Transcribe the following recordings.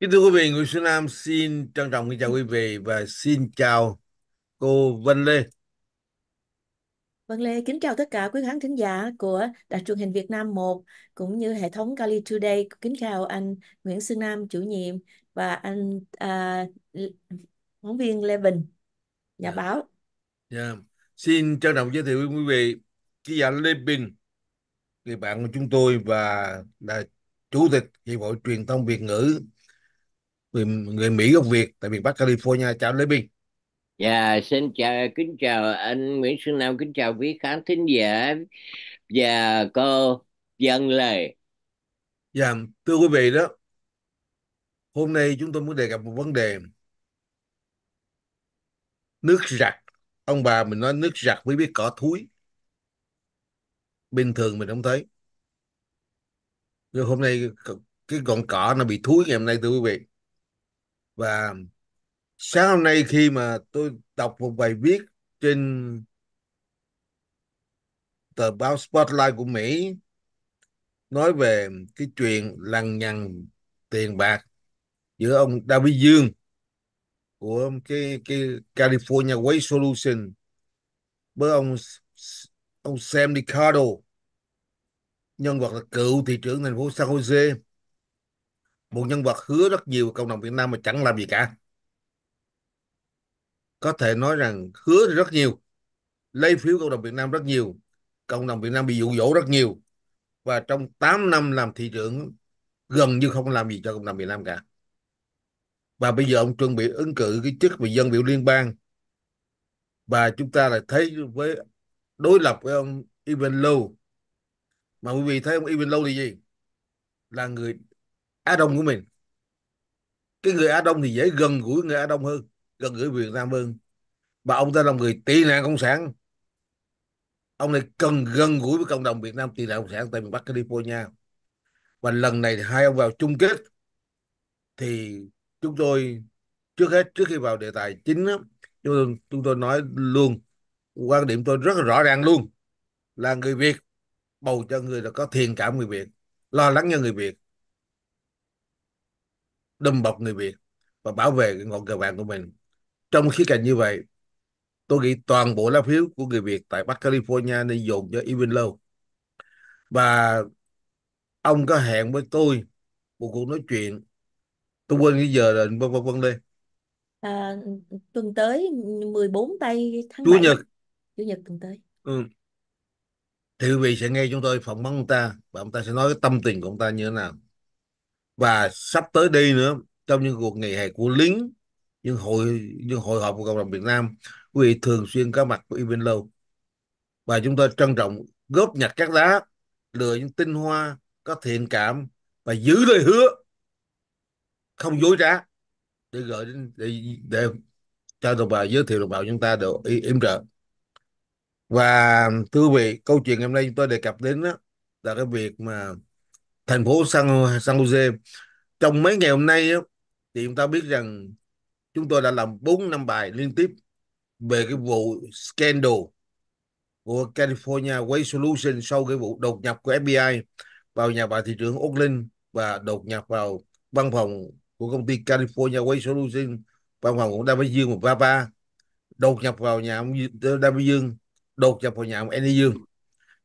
Kính thưa quý vị, Nguyễn Xuân Nam xin trân trọng kính chào quý vị và xin chào cô Vân Lê. Vân Lê kính chào tất cả quý khán thính giả của Đài truyền hình Việt Nam 1 cũng như hệ thống Kali Today. Kính chào anh Nguyễn Xuân Nam chủ nhiệm và anh à, phóng viên Lê Bình, nhà yeah. Dạ. báo. Yeah. Dạ. Xin trân trọng giới thiệu với quý vị ký giả Lê Bình, người bạn của chúng tôi và là Chủ tịch Hiệp hội Truyền thông Việt ngữ người người Mỹ gốc Việt tại miền Bắc California chào Lê Bình Dạ, xin chào, kính chào anh Nguyễn Xuân Nam, kính chào quý khán thính giả và cô dân lời. Dạ, thưa quý vị đó, hôm nay chúng tôi muốn đề cập một vấn đề nước giặt. Ông bà mình nói nước giặt mới biết cỏ thúi. Bình thường mình không thấy. nhưng hôm nay cái con cỏ nó bị thúi ngày hôm nay thưa quý vị và sáng hôm nay khi mà tôi đọc một bài viết trên tờ báo Spotlight của Mỹ nói về cái chuyện lằng nhằng tiền bạc giữa ông David Dương của cái cái California Waste Solution với ông ông Sam Ricardo nhân vật là cựu thị trưởng thành phố San Jose một nhân vật hứa rất nhiều cộng đồng Việt Nam mà chẳng làm gì cả có thể nói rằng hứa thì rất nhiều lấy phiếu cộng đồng Việt Nam rất nhiều cộng đồng Việt Nam bị dụ dỗ rất nhiều và trong 8 năm làm thị trưởng gần như không làm gì cho cộng đồng Việt Nam cả và bây giờ ông chuẩn bị ứng cử cái chức vị dân biểu liên bang và chúng ta lại thấy với đối lập với ông Ivan Lowe mà quý vị thấy ông Ivan Lowe thì gì là người Á Đông của mình cái người Á Đông thì dễ gần gũi người Á Đông hơn gần gũi Việt Nam hơn và ông ta là người tị nạn cộng sản ông này cần gần gũi với cộng đồng Việt Nam tị nạn cộng sản tại miền Bắc California và lần này thì hai ông vào chung kết thì chúng tôi trước hết trước khi vào đề tài chính đó, chúng tôi, chúng tôi nói luôn quan điểm tôi rất rõ ràng luôn là người Việt bầu cho người là có thiện cảm người Việt lo lắng cho người Việt đâm bọc người Việt và bảo vệ ngọn cờ vàng của mình. Trong khía cạnh như vậy, tôi nghĩ toàn bộ lá phiếu của người Việt tại Bắc California nên dồn cho Irving Lowe. Và ông có hẹn với tôi một cuộc nói chuyện. Tôi quên cái giờ rồi, vân vân vân đây. À, tuần tới 14 tây tháng Chủ 7. nhật. Chủ nhật tuần tới. Ừ. Thì quý vị sẽ nghe chúng tôi phỏng vấn ông ta và ông ta sẽ nói cái tâm tình của ông ta như thế nào và sắp tới đây nữa trong những cuộc ngày hè của lính những hội những hội họp của cộng đồng Việt Nam quý vị thường xuyên có mặt của Y Minh Lâu và chúng tôi trân trọng góp nhặt các lá lựa những tinh hoa có thiện cảm và giữ lời hứa không dối trá để gửi đến để, để cho đồng bào giới thiệu đồng bào chúng ta được yểm trợ và thưa quý vị câu chuyện ngày hôm nay chúng tôi đề cập đến đó là cái việc mà thành phố San San Jose trong mấy ngày hôm nay thì chúng ta biết rằng chúng tôi đã làm 4 năm bài liên tiếp về cái vụ scandal của California Waste Solution sau cái vụ đột nhập của FBI vào nhà bà thị trưởng Oakland và đột nhập vào văn phòng của công ty California Waste Solution văn phòng của David Vĩnh Dương và Vava đột nhập vào nhà ông David Dương đột nhập vào nhà ông Andy Dương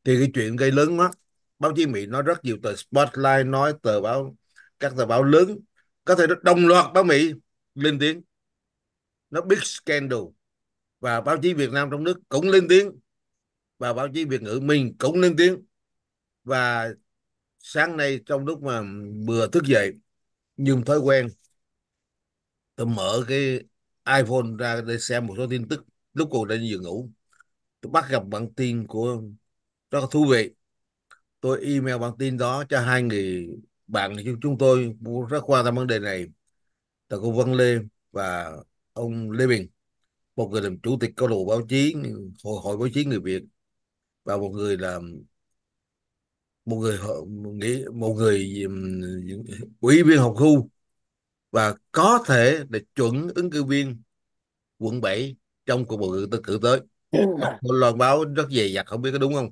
thì cái chuyện gây lớn lắm báo chí Mỹ nói rất nhiều tờ Spotlight nói tờ báo các tờ báo lớn có thể đồng loạt báo Mỹ lên tiếng nó big scandal và báo chí Việt Nam trong nước cũng lên tiếng và báo chí Việt ngữ mình cũng lên tiếng và sáng nay trong lúc mà vừa thức dậy nhưng thói quen tôi mở cái iPhone ra để xem một số tin tức lúc còn đang giường ngủ tôi bắt gặp bản tin của rất thú vị tôi email bản tin đó cho hai người bạn chúng chúng tôi rất quan tâm vấn đề này là cô Văn Lê và ông Lê Bình một người làm chủ tịch câu lạc báo chí hội, hội báo chí người Việt và một người là một người nghĩ một người ủy viên học khu và có thể là chuẩn ứng cử viên quận 7 trong cuộc bầu cử tới cử tới một ừ. loan báo rất dày dặt không biết có đúng không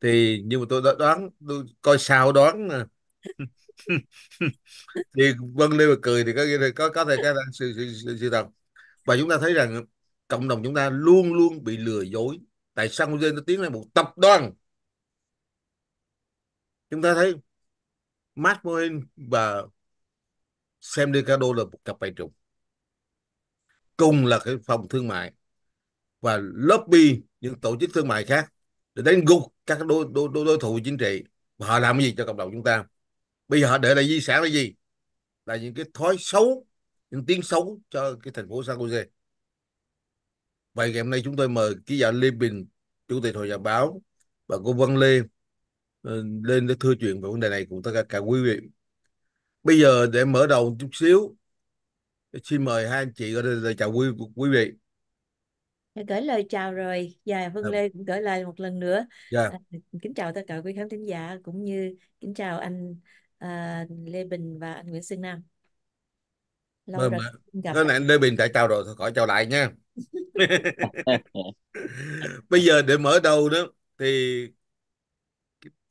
thì nhưng mà tôi đã đoán tôi coi sao đoán thì vâng lên và cười thì có có có thể cái đang sự sự sự, sự thật và chúng ta thấy rằng cộng đồng chúng ta luôn luôn bị lừa dối tại San Jose nó tiến lên một tập đoàn chúng ta thấy Matt Mohin và Sam Ricardo là một cặp bài trùng cùng là cái phòng thương mại và lobby những tổ chức thương mại khác để đánh gục các đối, đối, đối, đối thủ chính trị và họ làm cái gì cho cộng đồng chúng ta bây giờ họ để lại di sản là gì là những cái thói xấu những tiếng xấu cho cái thành phố San Jose vậy ngày hôm nay chúng tôi mời ký giả Lê Bình chủ tịch hội nhà báo và cô Văn Lê ờ, lên để thưa chuyện về vấn đề này cùng tất cả, các quý vị bây giờ để mở đầu một chút xíu xin mời hai anh chị ở đây chào quý quý vị Dạ, gửi lời chào rồi và dạ, Vân dạ. Lê cũng gửi lời một lần nữa yeah. À, kính chào tất cả quý khán thính giả cũng như kính chào anh à, Lê Bình và anh Nguyễn Xuân Nam lâu Mời vâng, rồi gặp nói này anh Lê Bình tại chào rồi khỏi chào lại nha bây giờ để mở đầu đó thì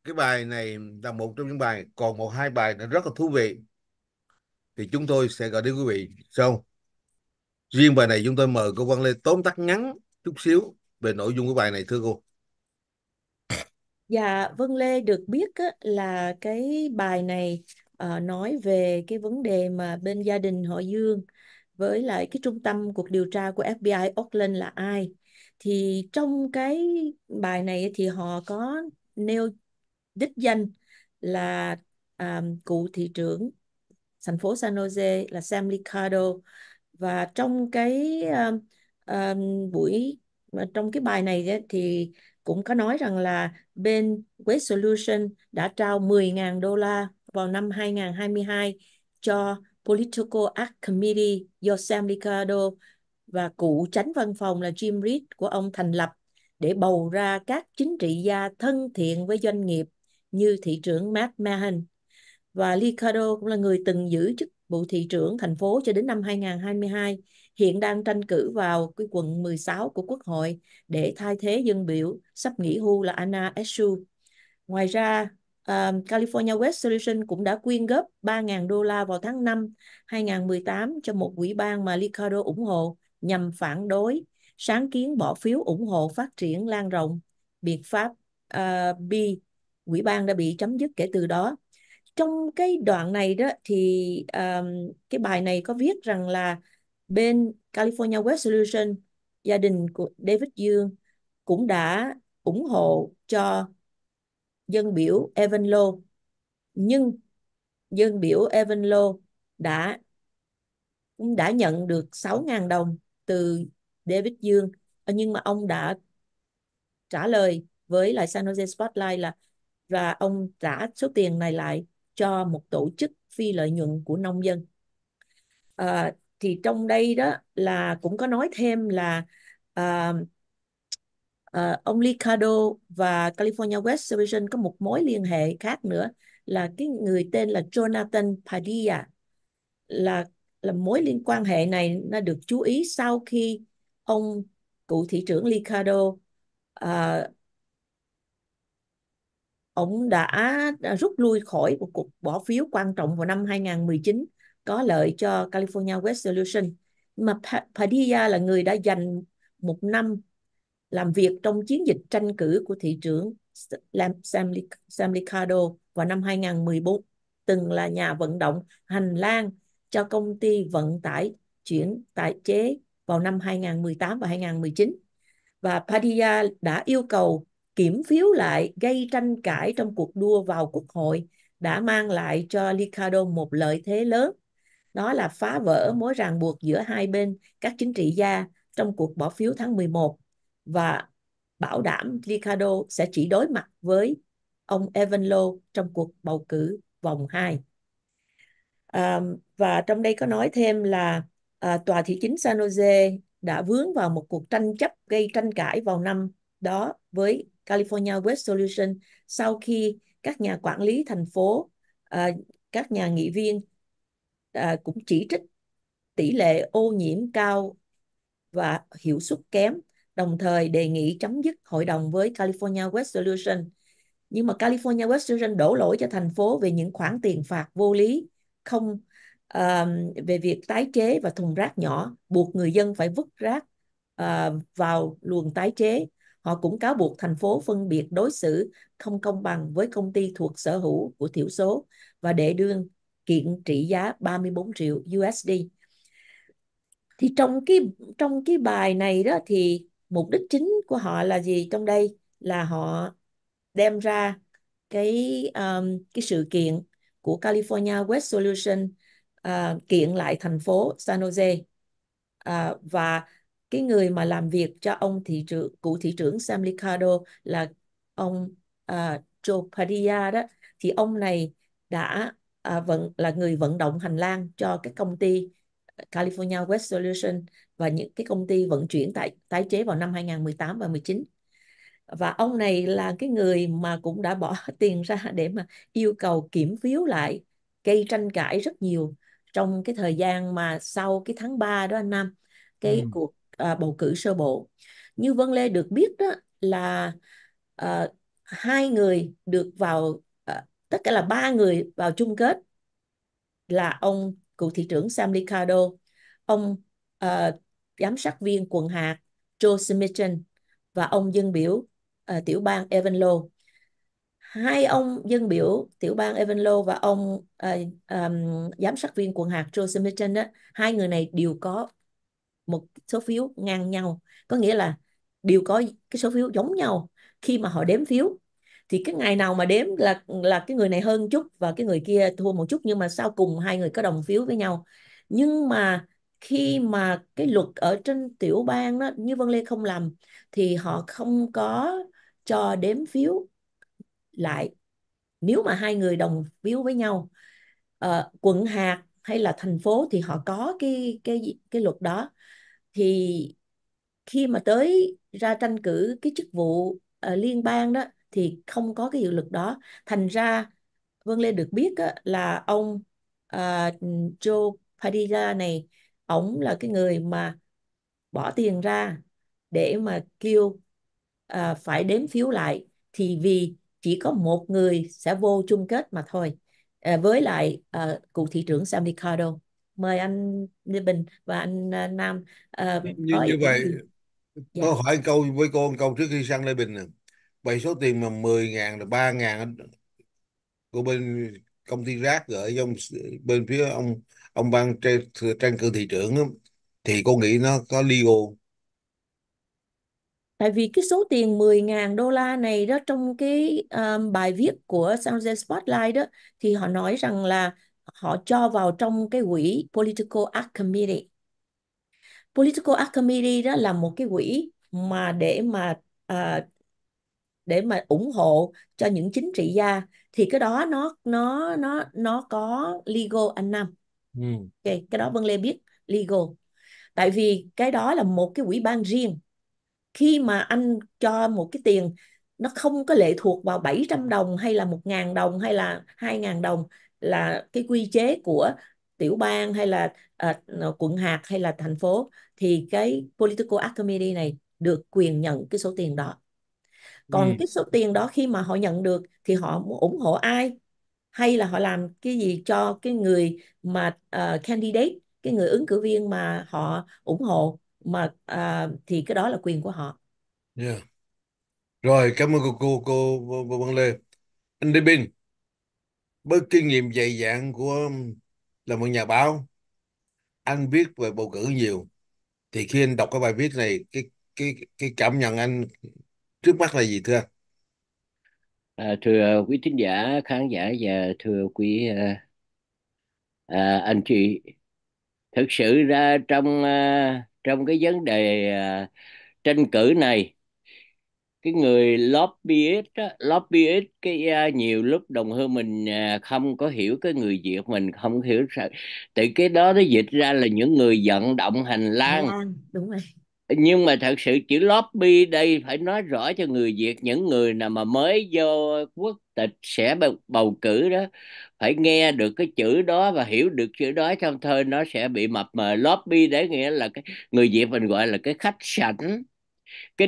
cái bài này là một trong những bài còn một hai bài nó rất là thú vị thì chúng tôi sẽ gọi đến quý vị sau riêng bài này chúng tôi mời cô Quang Lê tóm tắt ngắn chút xíu về nội dung của bài này thưa cô Dạ, Vân Lê được biết á, là cái bài này à, nói về cái vấn đề mà bên gia đình họ Dương với lại cái trung tâm cuộc điều tra của FBI Oakland là ai. Thì trong cái bài này thì họ có nêu đích danh là à, cựu thị trưởng thành phố San Jose là Sam Licardo và trong cái uh, uh, buổi trong cái bài này thì cũng có nói rằng là bên Web Solution đã trao 10.000 đô la vào năm 2022 cho Political Act Committee do Sam Ricardo và cựu tránh văn phòng là Jim Reed của ông thành lập để bầu ra các chính trị gia thân thiện với doanh nghiệp như thị trưởng Matt Mahan. Và Ricardo cũng là người từng giữ chức Bộ Thị trưởng thành phố cho đến năm 2022, hiện đang tranh cử vào cái quận 16 của Quốc hội để thay thế dân biểu sắp nghỉ hưu là Anna Eshoo. Ngoài ra, um, California West Solution cũng đã quyên góp 3.000 đô la vào tháng 5 2018 cho một quỹ ban mà Ricardo ủng hộ nhằm phản đối sáng kiến bỏ phiếu ủng hộ phát triển lan rộng biện pháp uh, B. Quỹ ban đã bị chấm dứt kể từ đó trong cái đoạn này đó thì um, cái bài này có viết rằng là bên California West Solution gia đình của David Dương cũng đã ủng hộ cho dân biểu Evan Low nhưng dân biểu Evan Low đã cũng đã nhận được 6.000 đồng từ David Dương nhưng mà ông đã trả lời với lại San Jose Spotlight là và ông trả số tiền này lại cho một tổ chức phi lợi nhuận của nông dân à, thì trong đây đó là cũng có nói thêm là à, à, ông Ricardo và California West Division có một mối liên hệ khác nữa là cái người tên là Jonathan Padilla là là mối liên quan hệ này nó được chú ý sau khi ông cựu thị trưởng Ricardo uh, à, ông đã rút lui khỏi một cuộc bỏ phiếu quan trọng vào năm 2019 có lợi cho California West Solution. Mà Padilla là người đã dành một năm làm việc trong chiến dịch tranh cử của thị trưởng Sam, Sam Licardo vào năm 2014, từng là nhà vận động hành lang cho công ty vận tải chuyển tài chế vào năm 2018 và 2019. Và Padilla đã yêu cầu kiểm phiếu lại gây tranh cãi trong cuộc đua vào quốc hội đã mang lại cho Ricardo một lợi thế lớn. Đó là phá vỡ mối ràng buộc giữa hai bên các chính trị gia trong cuộc bỏ phiếu tháng 11 và bảo đảm Ricardo sẽ chỉ đối mặt với ông Evanlo trong cuộc bầu cử vòng 2. À, và trong đây có nói thêm là à, tòa thị chính San Jose đã vướng vào một cuộc tranh chấp gây tranh cãi vào năm đó với California Web Solution sau khi các nhà quản lý thành phố, à, các nhà nghị viên à, cũng chỉ trích tỷ lệ ô nhiễm cao và hiệu suất kém, đồng thời đề nghị chấm dứt hội đồng với California Web Solution. Nhưng mà California Web Solution đổ lỗi cho thành phố về những khoản tiền phạt vô lý, không uh, về việc tái chế và thùng rác nhỏ, buộc người dân phải vứt rác uh, vào luồng tái chế Họ cũng cáo buộc thành phố phân biệt đối xử không công bằng với công ty thuộc sở hữu của thiểu số và đệ đương kiện trị giá 34 triệu USD. Thì trong cái trong cái bài này đó thì mục đích chính của họ là gì trong đây là họ đem ra cái um, cái sự kiện của California West Solution uh, kiện lại thành phố San Jose uh, và cái người mà làm việc cho ông thị trưởng cựu thị trưởng Sam Ricardo là ông uh, Joe Padilla đó thì ông này đã à, vận là người vận động hành lang cho các công ty ờ, California West Solution và những cái công ty vận chuyển tại tái chế vào năm 2018 và 19. Và ông này là cái người mà cũng đã bỏ tiền ra để mà yêu cầu kiểm phiếu lại gây tranh cãi rất nhiều trong cái thời gian mà sau cái tháng 3 đó anh Nam, cái ừ. cuộc à, bầu cử sơ bộ. Như Vân Lê được biết đó là à, hai người được vào à, tất cả là ba người vào chung kết là ông cựu thị trưởng Sam Ricardo, ông à, giám sát viên quận hạt Joe Smithson và ông dân biểu à, tiểu bang Evan Lowe hai ông dân biểu tiểu bang Evanlo và ông uh, um, giám sát viên quận hạt Joe Smithson đó, hai người này đều có một số phiếu ngang nhau có nghĩa là đều có cái số phiếu giống nhau khi mà họ đếm phiếu thì cái ngày nào mà đếm là là cái người này hơn chút và cái người kia thua một chút nhưng mà sau cùng hai người có đồng phiếu với nhau nhưng mà khi mà cái luật ở trên tiểu bang đó như Vân Lê không làm thì họ không có cho đếm phiếu lại nếu mà hai người đồng phiếu với nhau uh, quận hạt hay là thành phố thì họ có cái cái cái luật đó thì khi mà tới ra tranh cử cái chức vụ uh, liên bang đó thì không có cái hiệu lực đó thành ra Vân Lê được biết á, là ông uh, Joe Padilla này ổng là cái người mà bỏ tiền ra để mà kêu à, phải đếm phiếu lại thì vì chỉ có một người sẽ vô chung kết mà thôi à, với lại à, cựu thị trưởng Sam Ricardo mời anh Lê Bình và anh uh, Nam uh, như, hỏi như vậy dạ. tôi hỏi câu với cô câu trước khi sang Lê Bình này. vậy số tiền mà 10 ngàn là 3 ngàn của bên công ty rác gửi trong bên phía ông ông ban trang, trang cử thị trưởng đó, thì cô nghĩ nó có legal Tại vì cái số tiền 10.000 đô la này đó trong cái um, bài viết của San Jose Spotlight đó thì họ nói rằng là họ cho vào trong cái quỹ Political Art Committee. Political Art Committee đó là một cái quỹ mà để mà à, để mà ủng hộ cho những chính trị gia thì cái đó nó nó nó nó có legal anh năm. Ừ. Okay, cái đó Vân Lê biết legal. Tại vì cái đó là một cái quỹ ban riêng. Khi mà anh cho một cái tiền nó không có lệ thuộc vào 700 đồng hay là 1.000 đồng hay là 2.000 đồng là cái quy chế của tiểu bang hay là à, à quận hạt hay là thành phố thì cái political academy này được quyền nhận cái số tiền đó ừ. còn ừ. cái số tiền đó khi mà họ nhận được thì họ ủng hộ ai hay là họ làm cái gì cho cái người mà uh, candidate cái người ứng cử viên mà họ ủng hộ mà uh, thì cái đó là quyền của họ. Yeah. Rồi cảm ơn cô cô cô Văn Lê. Anh Đinh Bình với kinh nghiệm dày dạn của um, là một nhà báo anh viết về bầu cử nhiều thì khi anh đọc cái bài viết này cái cái cái cảm nhận anh trước mắt là gì thưa à, thưa quý thính giả khán giả và thưa quý à, à, anh chị thực sự ra trong à, trong cái vấn đề à, tranh cử này cái người lobbyist đó lobbyist cái uh, nhiều lúc đồng hương mình uh, không có hiểu cái người Việt mình không hiểu sợ từ cái đó nó dịch ra là những người vận động hành lang ờ, đúng rồi nhưng mà thật sự chữ lobby đây phải nói rõ cho người Việt những người nào mà mới vô quốc tịch sẽ bầu, bầu cử đó phải nghe được cái chữ đó và hiểu được chữ đó trong thơ nó sẽ bị mập mờ lobby đấy nghĩa là cái người Việt mình gọi là cái khách sảnh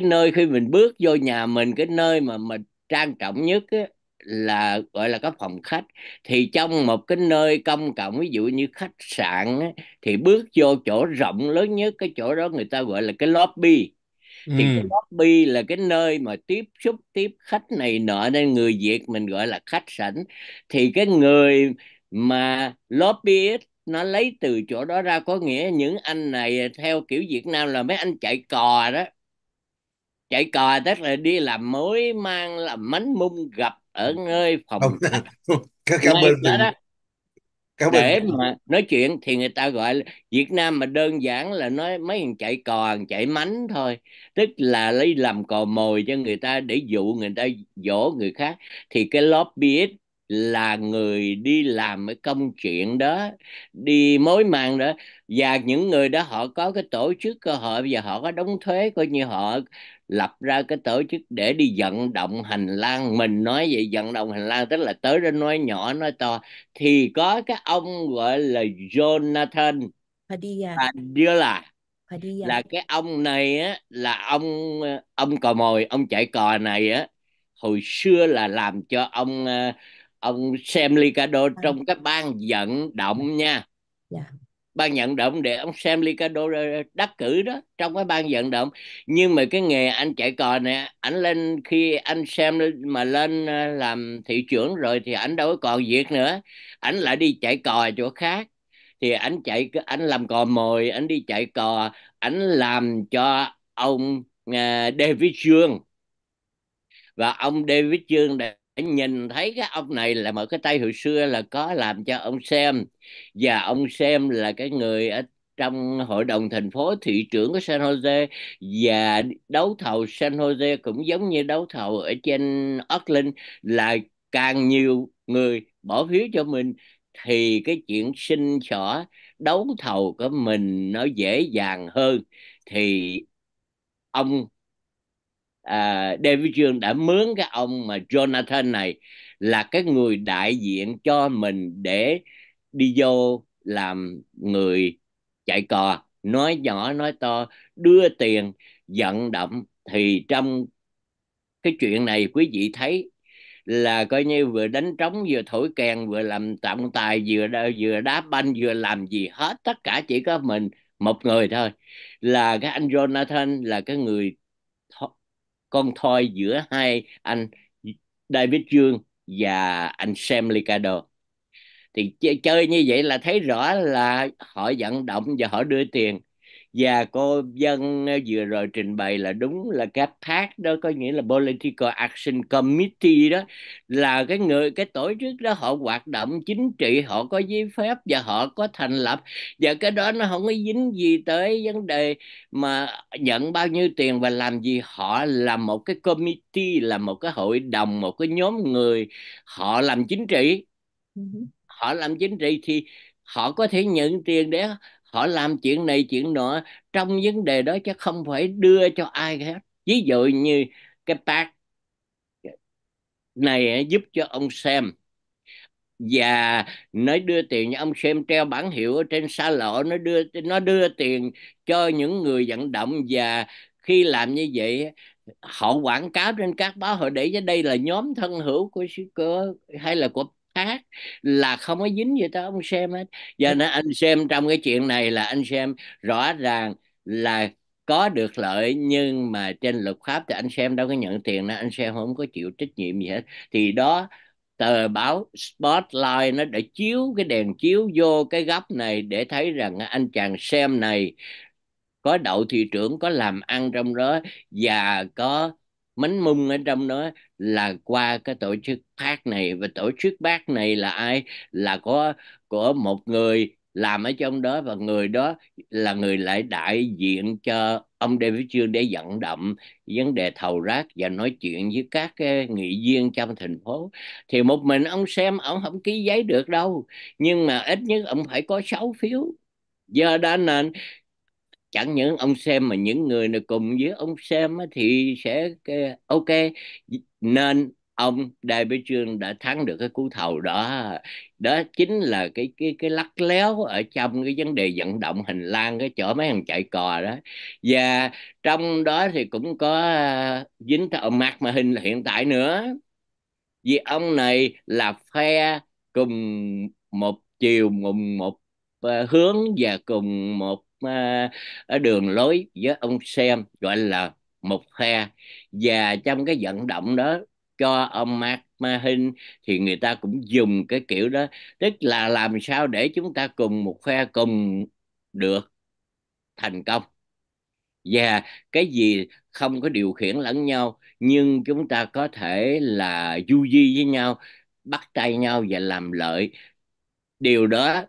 cái nơi khi mình bước vô nhà mình cái nơi mà mình trang trọng nhất á, là gọi là cái phòng khách thì trong một cái nơi công cộng ví dụ như khách sạn á, thì bước vô chỗ rộng lớn nhất cái chỗ đó người ta gọi là cái lobby thì ừ. cái lobby là cái nơi mà tiếp xúc tiếp khách này nọ nên người Việt mình gọi là khách sảnh thì cái người mà lobby nó lấy từ chỗ đó ra có nghĩa những anh này theo kiểu Việt Nam là mấy anh chạy cò đó chạy cò tức là đi làm mối mang làm mánh mung gặp ở ừ. nơi phòng các à, cảm ơn mình đó, cảm để mình. mà nói chuyện thì người ta gọi là, Việt Nam mà đơn giản là nói mấy thằng chạy cò chạy mánh thôi tức là lấy làm cò mồi cho người ta để dụ người ta dỗ người khác thì cái lobbyist là người đi làm cái công chuyện đó đi mối màng đó và những người đó họ có cái tổ chức cơ hội và họ có đóng thuế coi như họ lập ra cái tổ chức để đi vận động hành lang mình nói vậy vận động hành lang tức là tới đó nói nhỏ nói to thì có cái ông gọi là Jonathan Padilla Padilla Padilla là cái ông này á là ông ông cò mồi ông chạy cò này á hồi xưa là làm cho ông ờ, ông Sam Licado vâng. trong cái ban vận động dạ. nha yeah. Dạ. ban vận động để ông Sam Licado ờ, đắc cử đó trong cái ban vận động nhưng mà cái nghề anh chạy cò nè anh lên khi anh xem mà lên ờ, làm thị trưởng rồi thì anh đâu có còn việc nữa anh lại đi chạy cò chỗ khác thì anh chạy anh làm cò mồi anh đi chạy cò anh làm cho ông uh, David Dương và ông David Dương đã nhìn thấy cái ông này là một cái tay hồi xưa là có làm cho ông xem và ông xem là cái người ở trong hội đồng thành phố thị trưởng của San Jose và đấu thầu San Jose cũng giống như đấu thầu ở trên Auckland là càng nhiều người bỏ phiếu cho mình thì cái chuyện sinh xỏ đấu thầu của mình nó dễ dàng hơn thì ông à, David Dương đã mướn cái ông mà Jonathan này là cái người đại diện cho mình để đi vô làm người chạy cò nói nhỏ nói to đưa tiền vận động thì trong cái chuyện này quý vị thấy là coi như vừa đánh trống vừa thổi kèn vừa làm trọng tài vừa vừa đá banh vừa làm gì hết tất cả chỉ có mình một người thôi là cái anh Jonathan là cái người con thoi giữa hai anh David Dương và anh Sam Licado thì chơi như vậy là thấy rõ là họ vận động và họ đưa tiền và cô dân ờ, vừa rồi trình bày là đúng là cái PAC đó có nghĩa là Political Action Committee đó là cái người cái tổ chức đó họ hoạt động chính trị họ có giấy phép và họ có thành lập và cái đó nó không có dính gì tới vấn đề mà nhận bao nhiêu tiền và làm gì họ là một cái committee là một cái hội đồng một cái nhóm người họ làm chính trị ừ họ làm chính trị thì họ có thể nhận tiền để họ làm chuyện này chuyện nọ trong vấn đề đó chứ không phải đưa cho ai hết ví dụ như cái pack này giúp cho ông xem và nó đưa tiền cho ông xem treo bản hiệu ở trên xa lộ nó đưa nó đưa tiền cho những người vận động và khi làm như vậy họ quảng cáo trên các báo họ để cho đây là nhóm thân hữu của, của hay là của khác là không có dính gì tới ông xem hết giờ ừ. nên anh xem trong cái chuyện này là anh xem rõ ràng là có được lợi nhưng mà trên luật pháp thì anh xem đâu có nhận tiền nữa anh xem không có chịu trách nhiệm gì hết thì đó tờ báo Spotlight nó đã chiếu cái đèn chiếu vô cái góc này để thấy rằng anh chàng xem này có đậu thị trưởng có làm ăn trong đó và có mánh mung ở trong đó là qua cái tổ chức bác này và tổ chức bác này là ai là có của một người làm ở trong đó và người đó là người lại đại diện cho ông David Chương để dẫn động vấn đề thầu rác và nói chuyện với các ờ, nghị viên trong thành phố thì một mình ông xem ông không ký giấy được đâu nhưng mà ít nhất ông phải có 6 phiếu do đó nên chẳng những ông xem mà những người này cùng với ông xem thì sẽ ok nên ông Đài Bế Trương đã thắng được cái cú thầu đó đó chính là cái cái cái lắc léo ở trong cái vấn đề vận động hình lang cái chỗ mấy thằng chạy cò đó và trong đó thì cũng có ờ, dính tới ông Mark mà hình hiện tại nữa vì ông này là phe cùng một chiều cùng một ờ, hướng và cùng một Ờ, ở đường lối với ông Xem gọi là một phe và trong cái vận động đó cho ông Mark Mahin thì người ta cũng dùng cái kiểu đó tức là làm sao để chúng ta cùng một phe cùng được thành công và cái gì không có điều khiển lẫn nhau nhưng chúng ta có thể là du di với nhau bắt tay nhau và làm lợi điều đó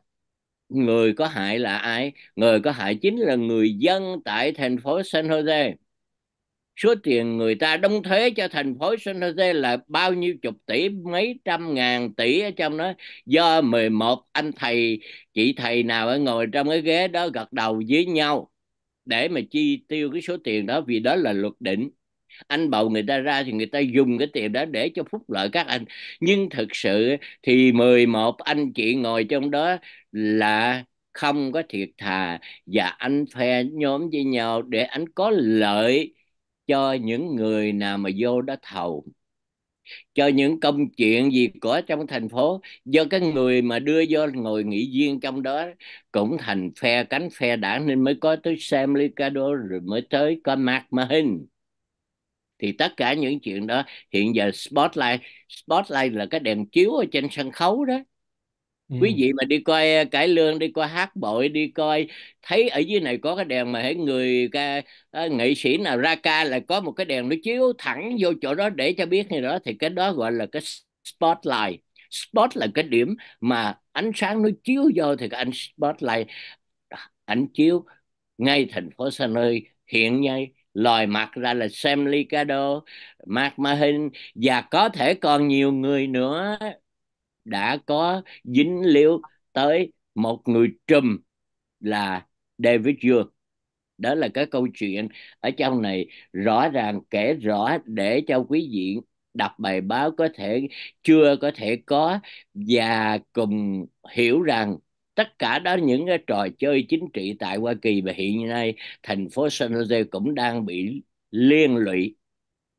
người có hại là ai người có hại chính là người dân tại thành phố San Jose số tiền người ta đóng thuế cho thành phố San Jose là bao nhiêu chục tỷ mấy trăm ngàn tỷ ở trong đó do 11 anh thầy chị thầy nào ngồi trong cái ghế đó gật đầu với nhau để mà chi tiêu cái số tiền đó vì đó là luật định anh bầu người ta ra thì người ta dùng cái tiền đó để cho phúc lợi các anh nhưng thực sự thì 11 anh chị ngồi trong đó là không có thiệt thà và anh phe nhóm với nhau để anh có lợi cho những người nào mà vô đó thầu cho những công chuyện gì có trong thành phố do các người mà đưa vô ngồi nghị viên trong đó cũng thành phe cánh phe đảng nên mới có tới Sam Licado rồi mới tới có Mark Mahin thì tất cả những chuyện đó hiện giờ spotlight spotlight là cái đèn chiếu ở trên sân khấu đó ừ. quý vị mà đi coi ờ, cải lương đi coi hát bội đi coi thấy ở dưới này có cái đèn mà hãy người ca, ờ, nghệ sĩ nào ra ca là có một cái đèn nó chiếu thẳng vô chỗ đó để cho biết như đó thì cái đó gọi là cái spotlight spot là cái điểm mà ánh sáng nó chiếu vô thì cái anh spotlight ảnh chiếu ngay thành phố Sa nơi hiện nay lòi mặt ra là Sam Licado, Mark Mahin và có thể còn nhiều người nữa đã có dính liễu tới một người trùm là David Dương. Đó là cái câu chuyện ở trong này rõ ràng kể rõ để cho quý vị đọc bài báo có thể chưa có thể có và cùng hiểu rằng tất cả đó những cái trò chơi chính trị tại Hoa Kỳ và hiện nay thành phố San Jose cũng đang bị liên lụy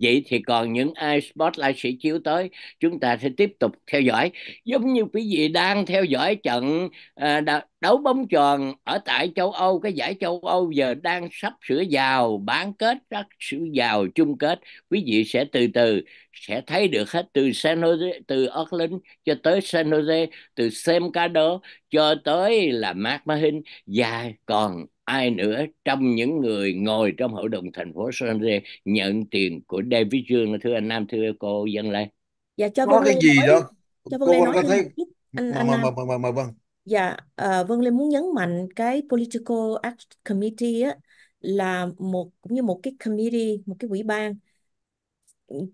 Vậy thì còn những ai Spotlight sẽ chiếu tới, chúng ta sẽ tiếp tục theo dõi. Giống như quý vị đang theo dõi trận à, đấu bóng tròn ở tại châu Âu, cái giải châu Âu giờ đang sắp sửa vào bán kết, sắp sửa vào chung kết. Quý vị sẽ từ từ sẽ thấy được hết từ San Jose, từ Auckland cho tới San Jose, từ Sem Cado cho tới là Mark Mahin và còn ai nữa trong những người ngồi trong hội đồng thành phố San Rê nhận tiền của David Dương thưa anh Nam thưa cô Dân Lê dạ cho có cái gì nói, đó cho Vân cô Lê nói có thấy một chút. anh anh mời mời mời mời dạ uh, Vân Lê muốn nhấn mạnh cái Political Act Committee á là một cũng như một cái committee một cái ủy ban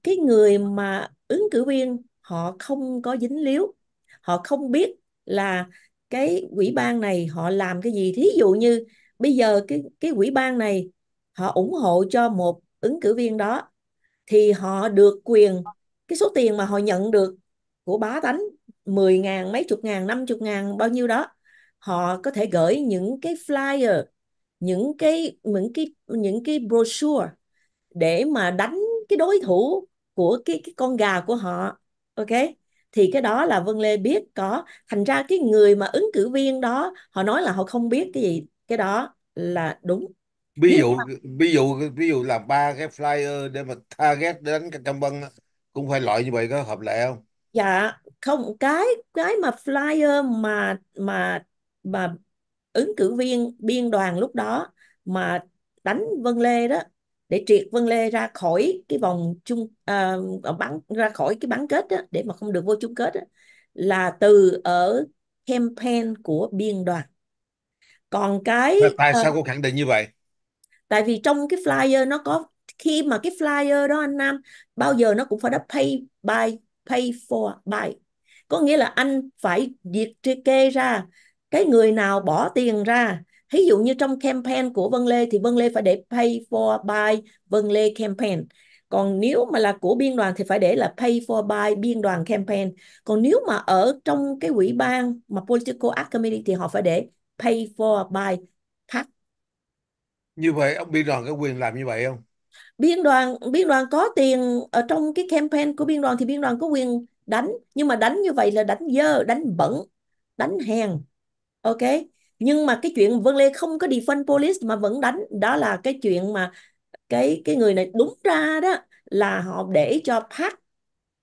cái người mà ứng cử viên họ không có dính líu họ không biết là cái quỹ ban này họ làm cái gì thí dụ như bây giờ cái cái quỹ ban này họ ủng hộ cho một ứng cử viên đó thì họ được quyền cái số tiền mà họ nhận được của bá tánh 10 ngàn, mấy chục ngàn, năm chục ngàn bao nhiêu đó họ có thể gửi những cái flyer những cái những cái những cái brochure để mà đánh cái đối thủ của cái cái con gà của họ ok thì cái đó là Vân Lê biết có thành ra cái người mà ứng cử viên đó họ nói là họ không biết cái gì cái đó là đúng ví dụ ví dụ ví dụ làm ba cái flyer để mà target đến cái cam vân cũng phải loại như vậy có hợp lệ không dạ không cái cái mà flyer mà mà mà ứng cử viên biên đoàn lúc đó mà đánh Vân Lê đó để triệt Vân Lê ra khỏi cái vòng chung uh, à, bắn ra khỏi cái bán kết đó để mà không được vô chung kết đó, là từ ở campaign của biên đoàn còn cái tại ờ, sao uh, cô khẳng định như vậy tại vì trong cái flyer nó có khi mà cái flyer đó anh Nam bao giờ nó cũng phải đáp pay by pay for by có nghĩa là anh phải liệt kê ra cái người nào bỏ tiền ra ví dụ như trong campaign của Vân Lê thì Vân Lê phải để pay for by Vân Lê campaign còn nếu mà là của biên đoàn thì phải để là pay for by biên đoàn campaign còn nếu mà ở trong cái quỹ ban mà political act committee thì họ phải để Pay for by PAC. Như vậy ông biên đoàn có quyền làm như vậy không? Biên đoàn biên đoàn có tiền ở trong cái campaign của biên đoàn thì biên đoàn có quyền đánh nhưng mà đánh như vậy là đánh dơ, đánh bẩn, đánh hèn. Ok? Nhưng mà cái chuyện Vân Lê không có defund police mà vẫn đánh đó là cái chuyện mà cái cái người này đúng ra đó là họ để cho Park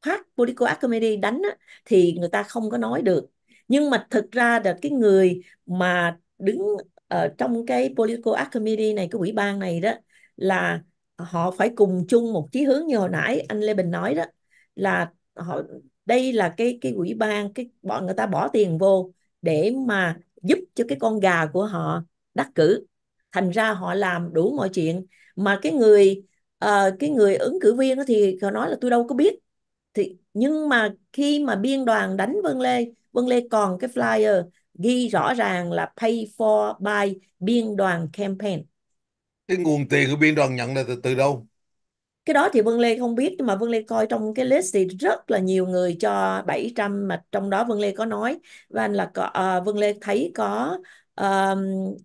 Park Political Academy đánh á, thì người ta không có nói được nhưng mà thực ra là cái người mà đứng ở trong cái political Academy này cái ủy ban này đó là họ phải cùng chung một chí hướng như hồi nãy anh Lê Bình nói đó là họ đây là cái cái ủy ban cái bọn người ta bỏ tiền vô để mà giúp cho cái con gà của họ đắc cử thành ra họ làm đủ mọi chuyện mà cái người uh, cái người ứng cử viên thì họ nói là tôi đâu có biết thì nhưng mà khi mà biên đoàn đánh Vân Lê Vân Lê còn cái flyer ghi rõ ràng là pay for by biên đoàn campaign cái nguồn tiền của biên đoàn nhận là từ từ đâu cái đó thì Vân Lê không biết nhưng mà Vân Lê coi trong cái list thì rất là nhiều người cho 700 mà trong đó Vân Lê có nói và là có, uh, à, Vân Lê thấy có um,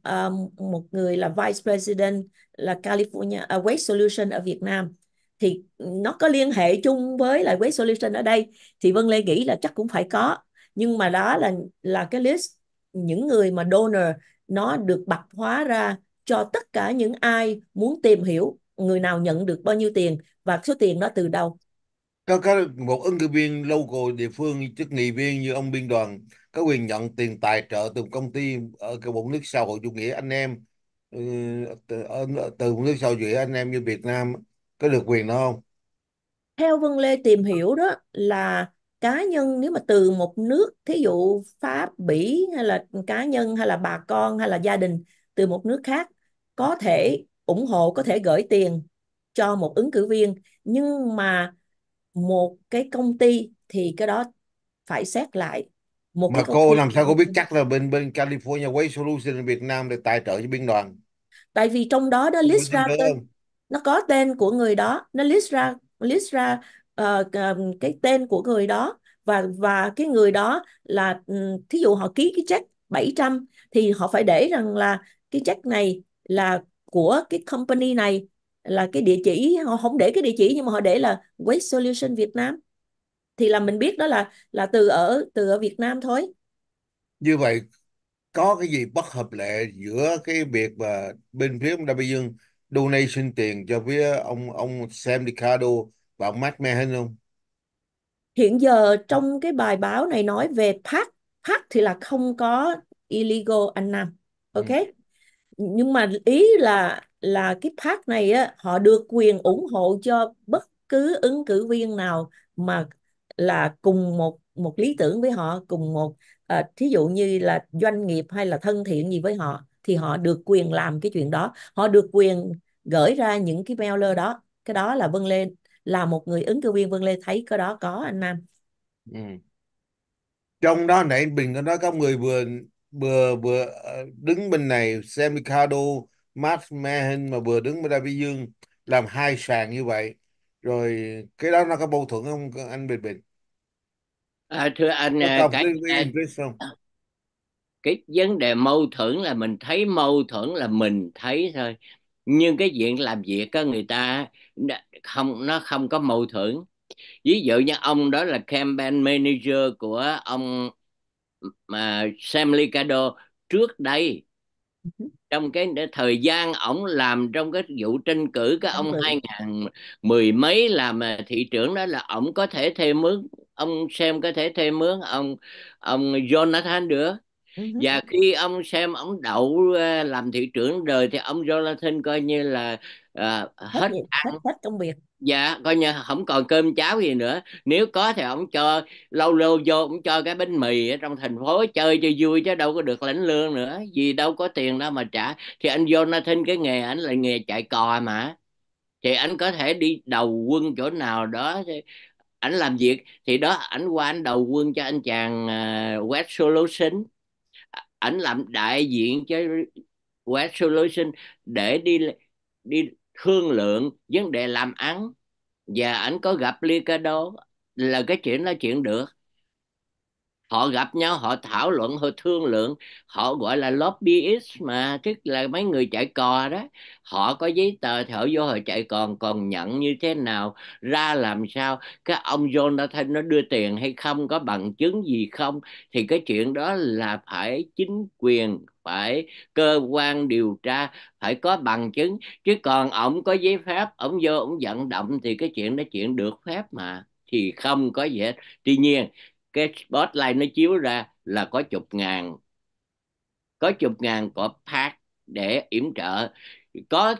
um, một người là Vice President là California uh, Waste Solution ở Việt Nam thì nó có liên hệ chung với lại Waste Solution ở đây thì Vân Lê nghĩ là chắc cũng phải có nhưng mà đó là là cái list những người mà donor nó được bật hóa ra cho tất cả những ai muốn tìm hiểu người nào nhận được bao nhiêu tiền và số tiền đó từ đâu các, các một ứng cử viên local địa phương chức nghị viên như ông biên đoàn có quyền nhận tiền tài trợ từ công ty ở cái bộ nước xã hội chủ nghĩa anh em ừ, từ, từ nước xã hội chủ nghĩa anh em như Việt Nam có được quyền đó không? Theo Vân Lê tìm hiểu đó là cá nhân nếu mà từ một nước thí dụ Pháp Bỉ hay là cá nhân hay là bà con hay là gia đình từ một nước khác có thể ủng hộ có thể gửi tiền cho một ứng cử viên nhưng mà một cái công ty thì cái đó phải xét lại một mà cái cô làm sao cô biết chắc là bên bên California Waste Solution Việt Nam để tài trợ cho biên đoàn tại vì trong đó đó list ra tên, nó có tên của người đó nó list ra list ra uh, cái tên của người đó và và cái người đó là ừ, thí dụ họ ký cái check 700 thì họ phải để rằng là cái check này là của cái company này là cái địa chỉ họ không để cái địa chỉ nhưng mà họ để là Waste Solution Việt Nam thì là mình biết đó là là từ ở từ ở Việt Nam thôi như vậy có cái gì bất hợp lệ giữa cái việc mà bên phía ông Đa Dương donation tiền cho phía ông ông Sam Ricardo và ông mẻ hơn không? Hiện giờ trong cái bài báo này nói về PAC, PAC thì là không có illegal anh Nam. Ừ. Ok? Ừ. Nhưng mà ý là là cái PAC này á, họ được quyền ủng hộ cho bất cứ ứng cử viên nào mà là cùng một một lý tưởng với họ cùng một à, thí dụ như là doanh nghiệp hay là thân thiện gì với họ thì họ được quyền làm cái chuyện đó họ được quyền gửi ra những cái mailer đó cái đó là vâng lên là một người ứng cử viên Vương Lê thấy cái đó có anh Nam ừ. trong đó nãy Bình có nói có người vừa vừa vừa ờ, đứng bên này xem Ricardo Max Mahan mà vừa đứng bên đây Vĩ Dương làm hai sàn như vậy rồi cái đó nó có mâu thuẫn không anh Bình Bình à, thưa anh à, cái, cái, cái, à, cái vấn đề mâu thuẫn là mình thấy mâu thuẫn là mình thấy thôi nhưng cái chuyện làm việc có người ta không nó không có mâu thuẫn ví dụ như ông đó là campaign manager của ông mà Sam Licado trước đây ừ. trong cái thời gian ổng làm trong cái vụ tranh cử cái ông hai ngàn mười mấy làm thị trưởng đó là ổng có thể thêm mướn ông xem có thể thêm mướn ông ông Jonathan nữa và khi ông xem ông đậu ờ, làm thị trưởng đời thì ông Jonathan coi như là à, hết hết, ăn. hết hết công việc dạ coi như không còn cơm cháo gì nữa nếu có thì ông cho lâu lâu vô ông cho cái bánh mì ở trong thành phố chơi cho vui chứ đâu có được lãnh lương nữa vì đâu có tiền đâu mà trả thì anh Jonathan cái nghề anh là nghề chạy cò mà thì anh có thể đi đầu quân chỗ nào đó thì ảnh làm việc thì đó ảnh qua anh đầu quân cho anh chàng uh, West Solution ảnh làm đại diện cho Web Solution để đi đi thương lượng vấn đề làm ăn và ảnh có gặp Ricardo là cái chuyện nói chuyện được họ gặp nhau họ thảo luận họ thương lượng họ gọi là lobbyist mà tức là mấy người chạy cò đó họ có giấy tờ thì họ vô họ chạy còn còn nhận như thế nào ra làm sao cái ông Jonathan nó đưa tiền hay không có bằng chứng gì không thì cái chuyện đó là phải chính quyền phải cơ quan điều tra phải có bằng chứng chứ còn ổng có giấy phép ổng vô ổng vận động thì cái chuyện đó chuyện được phép mà thì không có gì hết tuy nhiên cái spotlight nó chiếu ra là có chục ngàn có chục ngàn cọp phát để yểm trợ có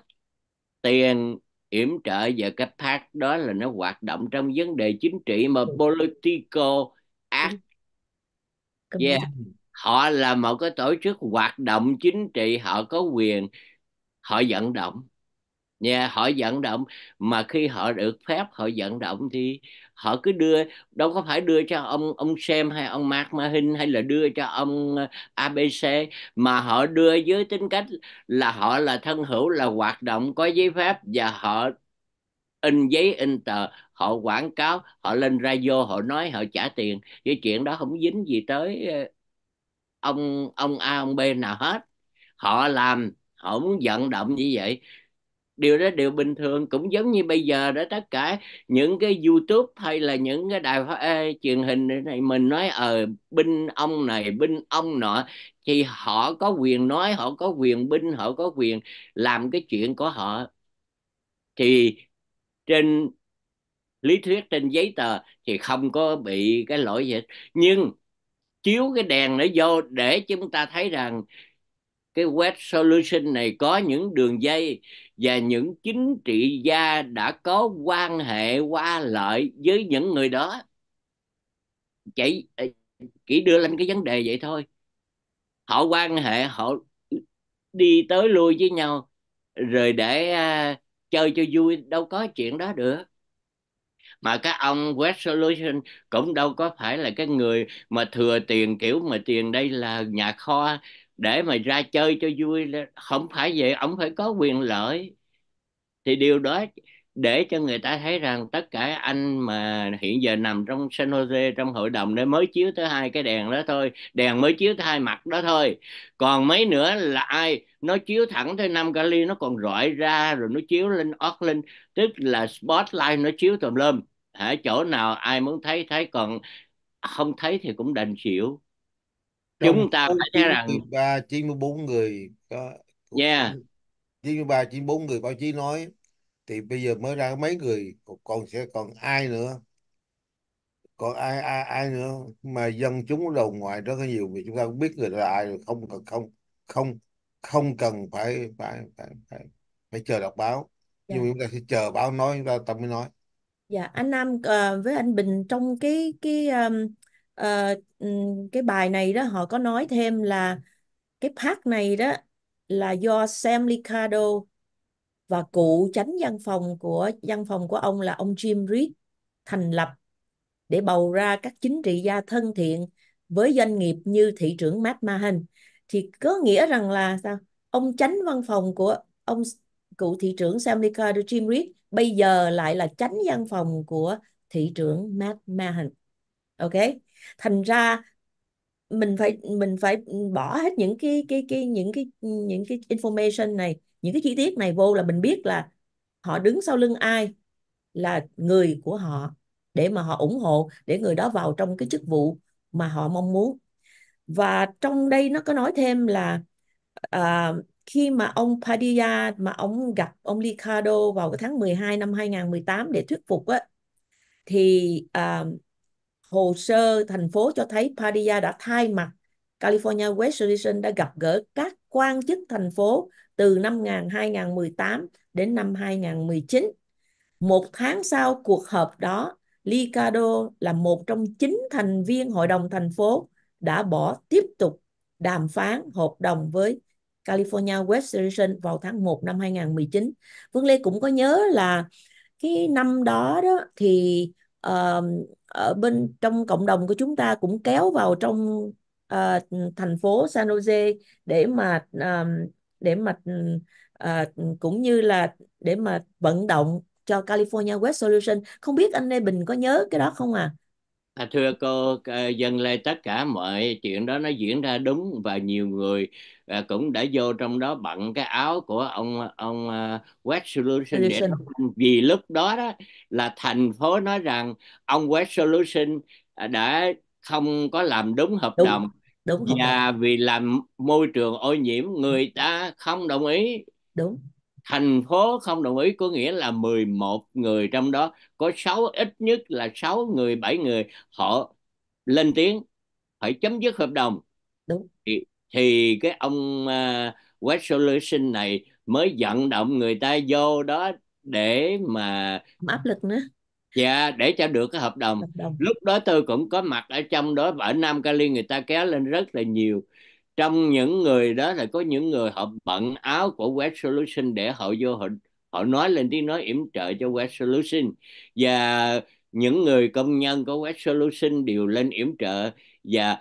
tiền yểm trợ và cái phát đó là nó hoạt động trong vấn đề chính trị mà ừ. political act yeah. họ là một cái tổ chức hoạt động chính trị họ có quyền họ vận động nha yeah, họ vận động mà khi họ được phép họ vận động thì họ cứ đưa đâu có phải đưa cho ông ông xem hay ông Mark hình hay là đưa cho ông ờ, ABC mà họ đưa với tính cách là họ là thân hữu là hoạt động có giấy phép và họ in giấy in tờ họ quảng cáo họ lên radio họ nói họ trả tiền cái chuyện đó không dính gì tới ờ, ông ông A ông B nào hết họ làm họ muốn vận động như vậy điều đó điều bình thường cũng giống như bây giờ đó tất cả những cái youtube hay là những cái đài phát ê, truyền hình này mình nói ờ binh ông này binh ông nọ thì họ có quyền nói họ có quyền binh họ có quyền làm cái chuyện của họ thì trên lý thuyết trên giấy tờ thì không có bị cái lỗi gì nhưng chiếu cái đèn nó vô để chúng ta thấy rằng cái web solution này có những đường dây và những chính trị gia đã có quan hệ qua lợi với những người đó chỉ ờ, chỉ đưa lên cái vấn đề vậy thôi họ quan hệ họ đi tới lui với nhau rồi để uh, chơi cho vui đâu có chuyện đó được mà các ông West Solution cũng đâu có phải là cái người mà thừa tiền kiểu mà tiền đây là nhà kho để mà ra chơi cho vui không phải vậy ông phải có quyền lợi thì điều đó để cho người ta thấy rằng tất cả anh mà hiện giờ nằm trong San Jose trong hội đồng để mới chiếu tới hai cái đèn đó thôi đèn mới chiếu tới hai mặt đó thôi còn mấy nữa là ai nó chiếu thẳng tới năm Cali nó còn rọi ra rồi nó chiếu lên Auckland tức là spotlight nó chiếu tùm lum ở chỗ nào ai muốn thấy thấy còn không thấy thì cũng đành chịu trong chúng ta phải thấy rằng 93, 94 người có yeah. 93, 94 người báo chí nói thì bây giờ mới ra mấy người còn sẽ còn ai nữa còn ai ai ai nữa mà dân chúng đầu ngoài rất là nhiều vì chúng ta cũng biết người là ai rồi không cần không không không cần phải phải phải phải, phải chờ đọc báo dạ. nhưng chúng ta sẽ chờ báo nói chúng ta ta mới nói dạ anh Nam uh, với anh Bình trong cái cái um, uh, cái bài này đó họ có nói thêm là cái part này đó là do Sam Licardo và cụ chánh văn phòng của văn phòng của ông là ông Jim Reed thành lập để bầu ra các chính trị gia thân thiện với doanh nghiệp như thị trưởng Matt Mahan thì có nghĩa rằng là sao ông chánh văn phòng của ông cựu thị trưởng Sam Licardo Jim Reed bây giờ lại là chánh văn phòng của thị trưởng Matt Mahan ok thành ra mình phải mình phải bỏ hết những cái cái cái những cái những cái information này những cái chi tiết này vô là mình biết là họ đứng sau lưng ai là người của họ để mà họ ủng hộ để người đó vào trong cái chức vụ mà họ mong muốn và trong đây nó có nói thêm là à, khi mà ông Padilla mà ông gặp ông Ricardo vào cái tháng 12 năm 2018 để thuyết phục á thì à, hồ sơ thành phố cho thấy Padilla đã thay mặt California West Division đã gặp gỡ các quan chức thành phố từ năm 2018 đến năm 2019. Một tháng sau cuộc họp đó, Licado là một trong chín thành viên hội đồng thành phố đã bỏ tiếp tục đàm phán hợp đồng với California West Division vào tháng 1 năm 2019. Vương Lê cũng có nhớ là cái năm đó đó thì uh, ở bên trong cộng đồng của chúng ta cũng kéo vào trong uh, thành phố San Jose để mà uh, để mà uh, cũng như là để mà vận động cho California West Solution không biết anh Lê Bình có nhớ cái đó không à À, thưa cô ờ, dân dâng tất cả mọi chuyện đó nó diễn ra đúng và nhiều người à, cũng đã vô trong đó bận cái áo của ông ông uh, West Solution để vì lúc đó đó là thành phố nói rằng ông West Solution à, đã không có làm đúng hợp đúng, đồng đúng và vì làm môi trường ô nhiễm người ta không đồng ý đúng thành phố không đồng ý có nghĩa là 11 người trong đó có 6 ít nhất là 6 người 7 người họ lên tiếng phải chấm dứt hợp đồng Đúng. thì, thì cái ông uh, West Solution này mới vận động người ta vô đó để mà áp lực nữa dạ để cho được cái hợp đồng. hợp đồng lúc đó tôi cũng có mặt ở trong đó ở Nam Cali người ta kéo lên rất là nhiều trong những người đó là có những người họ bận áo của web solution để họ vô họ, họ nói lên tiếng nói yểm trợ cho web solution và những người công nhân của web solution đều lên yểm trợ và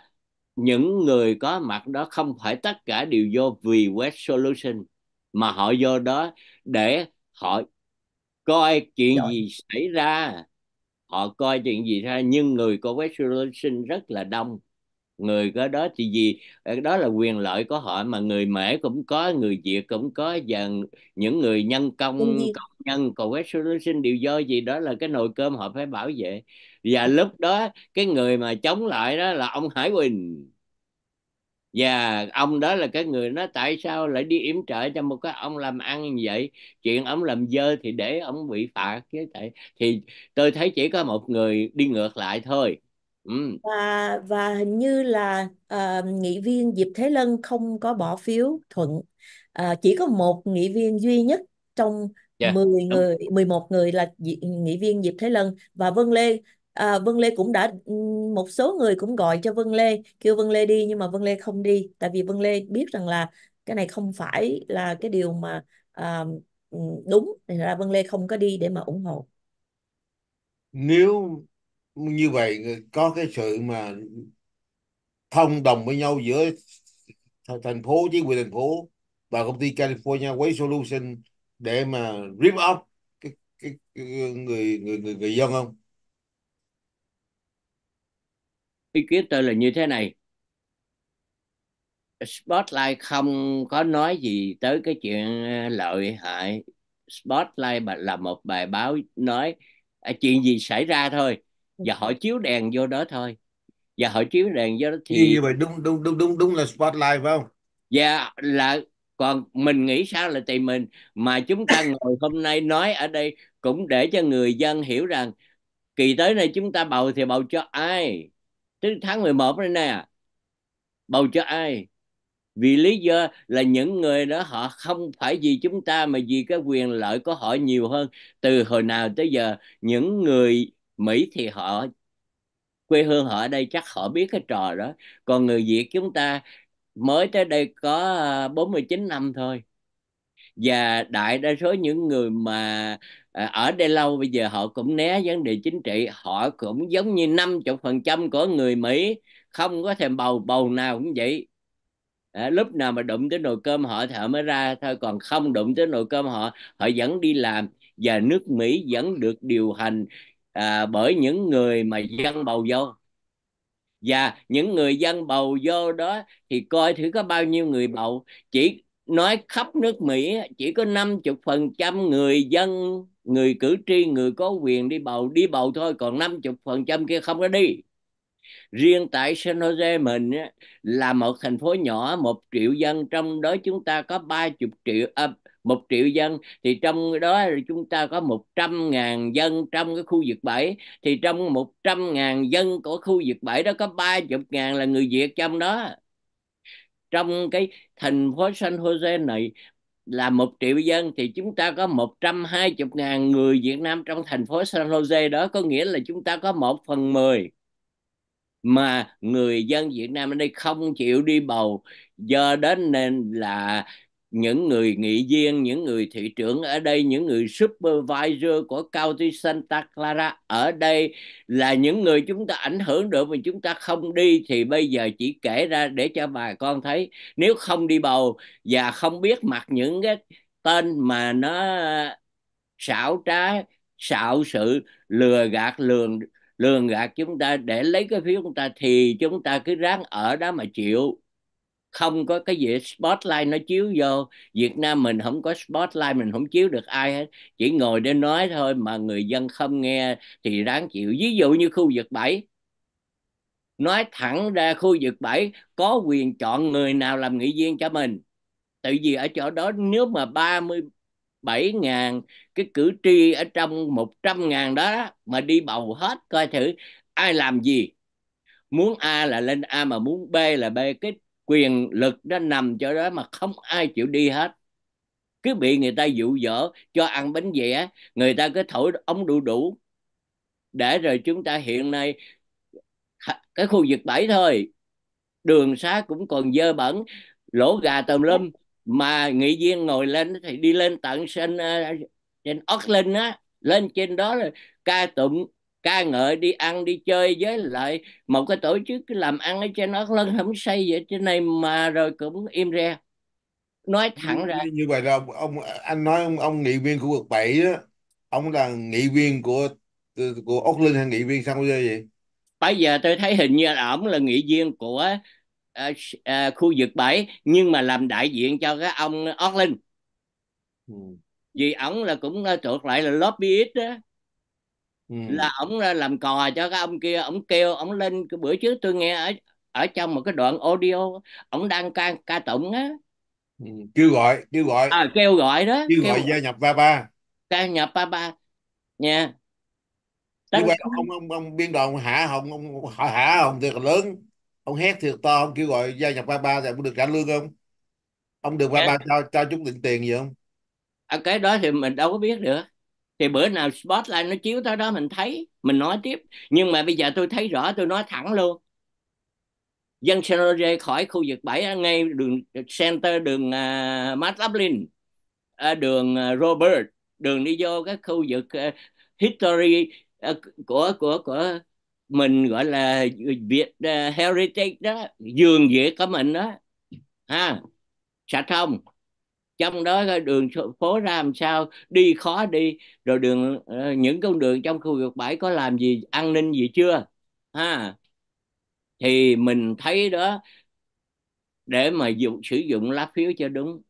những người có mặt đó không phải tất cả đều vô vì web solution mà họ vô đó để họ coi chuyện Rồi. gì xảy ra họ coi chuyện gì ra nhưng người có web solution rất là đông người có đó thì gì ờ, đó là quyền lợi của họ mà người mễ cũng có người việt cũng có và những người nhân công công nhân cầu quét sinh điều do gì đó là cái nồi cơm họ phải bảo vệ và lúc đó cái người mà chống lại đó là ông hải quỳnh và ông đó là cái người nó tại sao lại đi yểm trợ cho một cái ông làm ăn như vậy chuyện ông làm dơ thì để ông bị phạt chứ tại thì tôi thấy chỉ có một người đi ngược lại thôi Ừ. và và hình như là uh, nghị viên Diệp Thế Lân không có bỏ phiếu thuận uh, chỉ có một nghị viên duy nhất trong yeah, dạ, 10 đúng. người 11 người là nghị viên Diệp Thế Lân và Vân Lê À, Vân Lê cũng đã một số người cũng gọi cho Vân Lê kêu Vân Lê đi nhưng mà Vân Lê không đi tại vì Vân Lê biết rằng là cái này không phải là cái điều mà à, đúng nên ra Vân Lê không có đi để mà ủng hộ nếu như vậy có cái sự mà thông đồng với nhau giữa thành phố chính quyền thành phố và công ty California Waste Solution để mà rip off cái, cái, cái người người người người dân không? Ý kiến tôi là như thế này. Spotlight không có nói gì tới cái chuyện ờ, lợi hại. Spotlight là một bài báo nói chuyện gì xảy ra thôi và họ chiếu đèn vô đó thôi và họ chiếu đèn vô đó thì như vậy đúng đúng đúng đúng đúng là spotlight phải không dạ là còn mình nghĩ sao là tùy mình mà chúng ta ngồi hôm nay nói ở đây cũng để cho người dân hiểu rằng kỳ tới này chúng ta bầu thì bầu cho ai tức tháng 11 này nè bầu cho ai vì lý do là những người đó họ không phải vì chúng ta mà vì cái quyền lợi của họ nhiều hơn từ hồi nào tới giờ những người Mỹ thì họ quê hương họ ở đây chắc họ biết cái trò đó còn người Việt chúng ta mới tới đây có 49 à, năm thôi và đại đa số những người mà à, ở đây lâu bây giờ họ cũng né vấn đề chính trị họ cũng giống như 50% của người Mỹ không có thèm bầu bầu nào cũng vậy à, lúc nào mà đụng tới nồi cơm họ thì họ mới ra thôi còn không đụng tới nồi cơm họ họ vẫn đi làm và nước Mỹ vẫn được điều hành à, bởi những người mà dân bầu vô và những người dân bầu vô đó thì coi thử có bao nhiêu người bầu chỉ nói khắp nước Mỹ chỉ có 50% người dân người cử tri người có quyền đi bầu đi bầu thôi còn 50% kia không có đi riêng tại San Jose mình là một thành phố nhỏ một triệu dân trong đó chúng ta có 30 triệu à, một triệu dân thì trong đó chúng ta có 100 ngàn dân trong cái khu vực 7 thì trong 100 ngàn dân của khu vực 7 đó có 30 ngàn là người Việt trong đó trong cái thành phố San Jose này là một triệu dân thì chúng ta có 120 ngàn người Việt Nam trong thành phố San Jose đó có nghĩa là chúng ta có 1 phần 10 mà người dân Việt Nam ở đây không chịu đi bầu do đến nên là những người nghị viên, những người thị trưởng ở đây, những người supervisor của county Santa Clara ở đây là những người chúng ta ảnh hưởng được mà chúng ta không đi thì bây giờ chỉ kể ra để cho bà con thấy nếu không đi bầu và không biết mặt những cái tên mà nó xảo trá, xạo sự lừa gạt lường lường gạt chúng ta để lấy cái phiếu chúng ta thì chúng ta cứ ráng ở đó mà chịu không có cái gì spotlight nó chiếu vô Việt Nam mình không có spotlight mình không chiếu được ai hết chỉ ngồi để nói thôi mà người dân không nghe thì đáng chịu ví dụ như khu vực 7 nói thẳng ra khu vực 7 có quyền chọn người nào làm nghị viên cho mình tại vì ở chỗ đó nếu mà 37 ngàn cái cử tri ở trong 100 ngàn đó mà đi bầu hết coi thử ai làm gì muốn A là lên A mà muốn B là B cái quyền lực nó nằm chỗ đó mà không ai chịu đi hết cứ bị người ta dụ dỗ cho ăn bánh vẽ người ta cứ thổi ống đu đủ để rồi chúng ta hiện nay cái khu vực bảy thôi đường xá cũng còn dơ bẩn lỗ gà tầm lum mà nghị viên ngồi lên thì đi lên tận trên ờ, trên Auckland á lên trên đó là ca tụng ca ngợi đi ăn đi chơi với lại một cái tổ chức làm ăn ở trên nó lân không xây vậy trên này mà rồi cũng im re nói thẳng ra như vậy là ông anh nói ông, ông nghị viên khu vực 7 á ông là nghị viên của của Úc Linh hay nghị viên bây giờ vậy bây giờ tôi thấy hình như là ông là nghị viên của à, à, khu vực 7 nhưng mà làm đại diện cho cái ông Úc Linh ừ. vì ông là cũng ờ, thuộc lại là lobbyist đó là ông ừ. làm cò cho cái ông kia ông kêu ông lên bữa trước tôi nghe ở ở trong một cái đoạn audio ông đang ca ca tụng á ừ. kêu gọi kêu gọi à, kêu gọi đó kêu, kêu gọi gia nhập ba ba gia nhập ba ba nha Đánh... ông, ông ông biên đoàn hạ hồng ông hạ, hạ hồng thiệt lớn ông hét thiệt to ông kêu gọi gia nhập ba ba thì ông được trả lương không ông được ba dạ. ba cho cho chúng định tiền gì không à, cái đó thì mình đâu có biết được thì bữa nào spotlight nó chiếu tới đó mình thấy mình nói tiếp nhưng mà bây giờ tôi thấy rõ tôi nói thẳng luôn dân San Jose khỏi khu vực 7 à, ngay đường center đường uh, Matt Laplin uh, à, đường uh, Robert đường đi vô cái khu vực uh, history uh, của của của mình gọi là Việt uh, heritage đó giường dĩa của mình đó ha sạch không trong đó đường phố ra làm sao đi khó đi rồi đường ờ, những con đường trong khu vực bãi có làm gì an ninh gì chưa ha thì mình thấy đó để mà dùng sử dụng lá phiếu cho đúng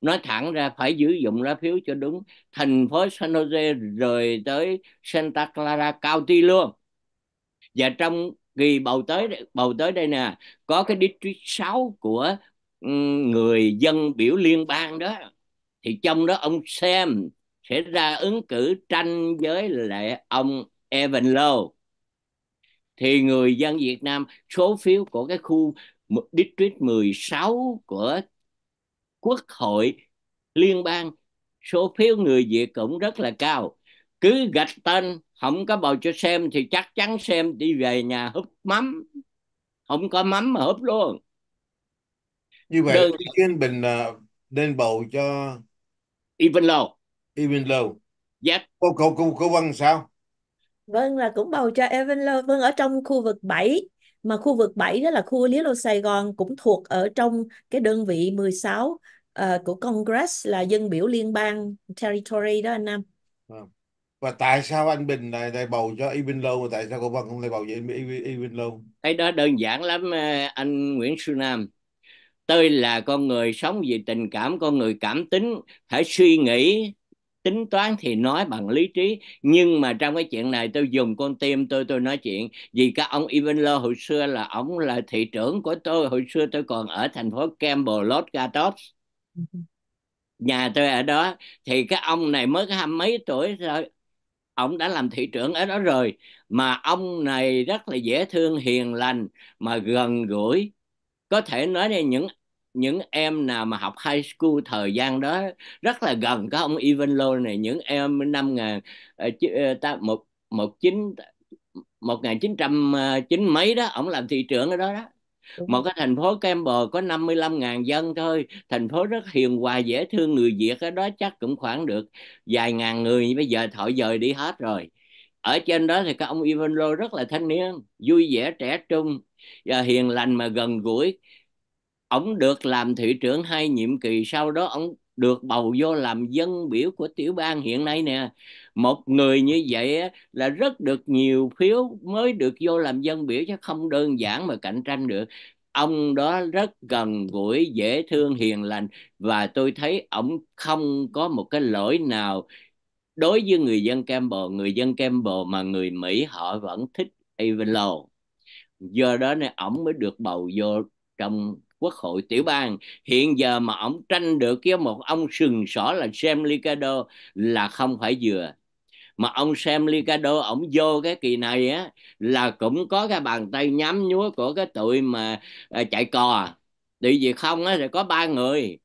nói thẳng ra phải sử dụng lá phiếu cho đúng thành phố San Jose rồi tới Santa Clara County luôn và trong kỳ bầu tới bầu tới đây nè có cái district 6 của người dân biểu liên bang đó thì trong đó ông Sam sẽ ra ứng cử tranh với lại ông Evan Lowe thì người dân Việt Nam số phiếu của cái khu district 16 của Quốc hội liên bang số phiếu người Việt cũng rất là cao cứ gạch tên không có bầu cho xem thì chắc chắn xem đi về nhà húp mắm không có mắm mà húp luôn như vậy đơn Kiên Bình nên à, bầu cho Even Low. Even Low. Dạ. Cô cô cô cô Vân sao? Vâng là cũng bầu cho Even Low. Vâng ở trong khu vực 7 mà khu vực 7 đó là khu Lý Lô Sài Gòn cũng thuộc ở trong cái đơn vị 16 uh, à, của Congress là dân biểu liên bang territory đó anh Nam. Vâng. Và tại sao anh Bình lại, lại bầu cho Y Bình Lâu mà tại sao cô Vân không lại bầu cho Y Bình Lâu? cái đó đơn giản lắm à, anh Nguyễn Sư Nam tôi là con người sống vì tình cảm con người cảm tính phải suy nghĩ tính toán thì nói bằng lý trí nhưng mà trong cái chuyện này tôi dùng con tim tôi tôi nói chuyện vì các ông Ivanlo hồi xưa là ông là thị trưởng của tôi hồi xưa tôi còn ở thành phố Campbell Los Gatos nhà tôi ở đó thì cái ông này mới hai mấy tuổi rồi ông đã làm thị trưởng ở đó rồi mà ông này rất là dễ thương hiền lành mà gần gũi có thể nói là những những em nào mà học high school thời gian đó rất là gần có ông Ivanlo này những em năm ngàn ờ, ờ, ta một một chín một ngàn chín trăm ờ, chín mấy đó ông làm thị trưởng ở đó đó một cái thành phố Campbell có 55.000 dân thôi thành phố rất hiền hòa dễ thương người Việt ở đó chắc cũng khoảng được vài ngàn người bây giờ thổi dời đi hết rồi ở trên đó thì các ông Ivanlo rất là thanh niên vui vẻ trẻ trung và hiền lành mà gần gũi ông được làm thị trưởng hai nhiệm kỳ sau đó ông được bầu vô làm dân biểu của tiểu bang hiện nay nè một người như vậy là rất được nhiều phiếu mới được vô làm dân biểu chứ không đơn giản mà cạnh tranh được ông đó rất gần gũi dễ thương hiền lành và tôi thấy ông không có một cái lỗi nào đối với người dân Campbell người dân Campbell mà người Mỹ họ vẫn thích Ivan Lowe do đó nên ổng mới được bầu vô trong quốc hội tiểu bang hiện giờ mà ổng tranh được với một ông sừng sỏ là Sam Licado là không phải vừa mà ông Sam Licado ổng vô cái kỳ này á là cũng có cái bàn tay nhắm nhúa của cái tụi mà à, chạy cò tại vì không á thì có ba người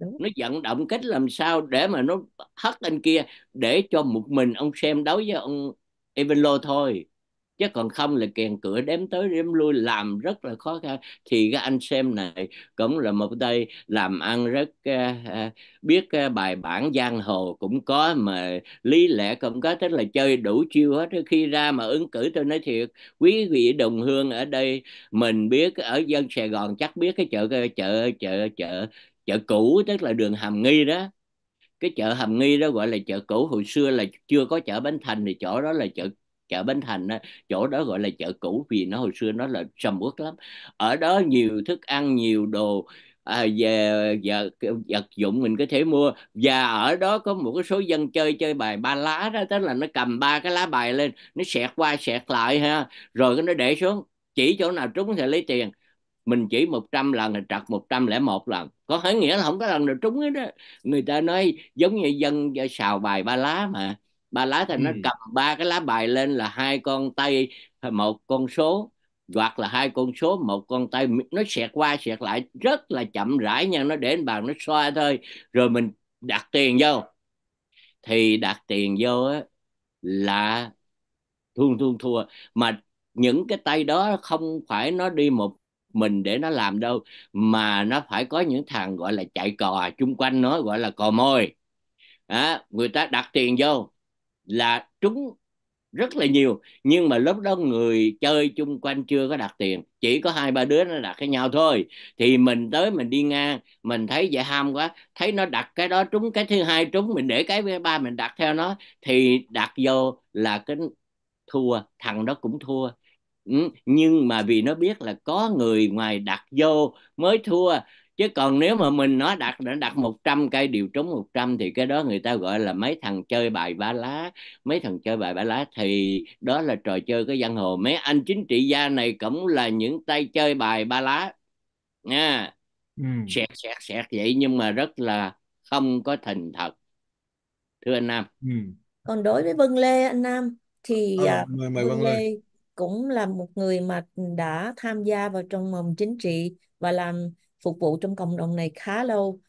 Đúng. nó vận động cách làm sao để mà nó hất anh kia để cho một mình ông xem đấu với ông Evelo thôi chứ còn không là kèn cửa đếm tới đếm lui làm rất là khó khăn thì cái anh xem này cũng là một tay làm ăn rất uh, biết uh, bài bản giang hồ cũng có mà lý lẽ cũng có tức là chơi đủ chiêu hết khi ra mà ứng cử tôi nói thiệt quý vị đồng hương ở đây mình biết ở dân Sài Gòn chắc biết cái chợ chợ chợ chợ chợ cũ tức là đường Hàm Nghi đó cái chợ Hàm Nghi đó gọi là chợ cũ hồi xưa là chưa có chợ Bến Thành thì chỗ đó là chợ chợ Bến Thành chỗ đó gọi là chợ cũ vì nó hồi xưa nó là sầm uất lắm ở đó nhiều thức ăn nhiều đồ à, về vật, dụng mình có thể mua và ở đó có một cái số dân chơi chơi bài ba lá đó tức là nó cầm ba cái lá bài lên nó xẹt qua xẹt lại ha rồi nó để xuống chỉ chỗ nào trúng thì lấy tiền mình chỉ 100 lần là trật 101 lần có nghĩa là không có lần nào trúng hết đó người ta nói giống như dân xào bài ba lá mà ba lá thì ừ. nó cầm ba cái lá bài lên là hai con tay một con số hoặc là hai con số một con tay nó xẹt qua xẹt lại rất là chậm rãi nha nó đến bàn nó xoa thôi rồi mình đặt tiền vô thì đặt tiền vô á, là thua thua thua mà những cái tay đó không phải nó đi một mình để nó làm đâu mà nó phải có những thằng gọi là chạy cò chung quanh nó gọi là cò môi à, người ta đặt tiền vô là trúng rất là nhiều nhưng mà lúc đó người chơi chung quanh chưa có đặt tiền chỉ có hai ba đứa nó đặt cái nhau thôi thì mình tới mình đi ngang mình thấy vậy ham quá thấy nó đặt cái đó trúng cái thứ hai trúng mình để cái thứ ba mình đặt theo nó thì đặt vô là cái thua thằng đó cũng thua ừ, nhưng mà vì nó biết là có người ngoài đặt vô mới thua chứ còn nếu mà mình nói đặt đã đặt 100 cây đều trúng 100 thì cái đó người ta gọi là mấy thằng chơi bài ba lá mấy thằng chơi bài ba lá thì đó là trò chơi cái giang hồ mấy anh chính trị gia này cũng là những tay chơi bài ba lá nha ừ. sẹt sẹt sẹt vậy nhưng mà rất là không có thành thật thưa anh Nam ừ. còn đối với Vân Lê anh Nam thì ờ, à, mời, mời Vân, Vân Lê, Lê cũng là một người mà đã tham gia vào trong mầm chính trị và làm phục vụ trong cộng đồng này khá lâu.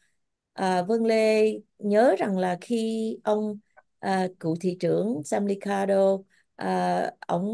À, Vương Lê nhớ rằng là khi ông à, cựu thị trưởng Sam Ricardo à, ông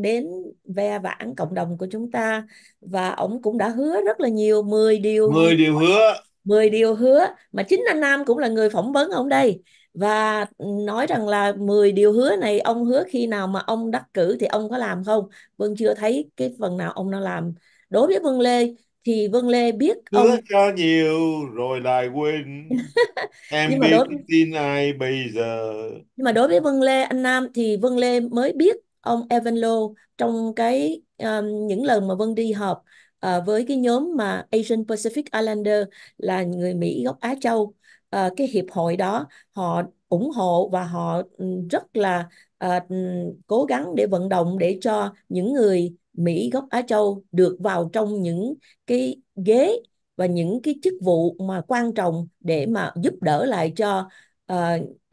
đến ve vãn cộng đồng của chúng ta và ông cũng đã hứa rất là nhiều 10 điều 10 điều hứa 10 điều hứa mà chính anh Nam cũng là người phỏng vấn ông đây và nói rằng là 10 điều hứa này ông hứa khi nào mà ông đắc cử thì ông có làm không Vân chưa thấy cái phần nào ông đã làm đối với Vân Lê thì Vân Lê biết ông cho nhiều rồi lại quên em nhưng mà biết đối tin ai bây giờ nhưng mà đối với Vân Lê anh Nam thì Vân Lê mới biết ông Evan Lo trong cái um, những lần mà Vân đi họp uh, với cái nhóm mà Asian Pacific Islander là người Mỹ gốc Á Châu uh, cái hiệp hội đó họ ủng hộ và họ rất là uh, cố gắng để vận động để cho những người Mỹ gốc Á Châu được vào trong những cái ghế và những cái chức vụ mà quan trọng để mà giúp đỡ lại cho uh,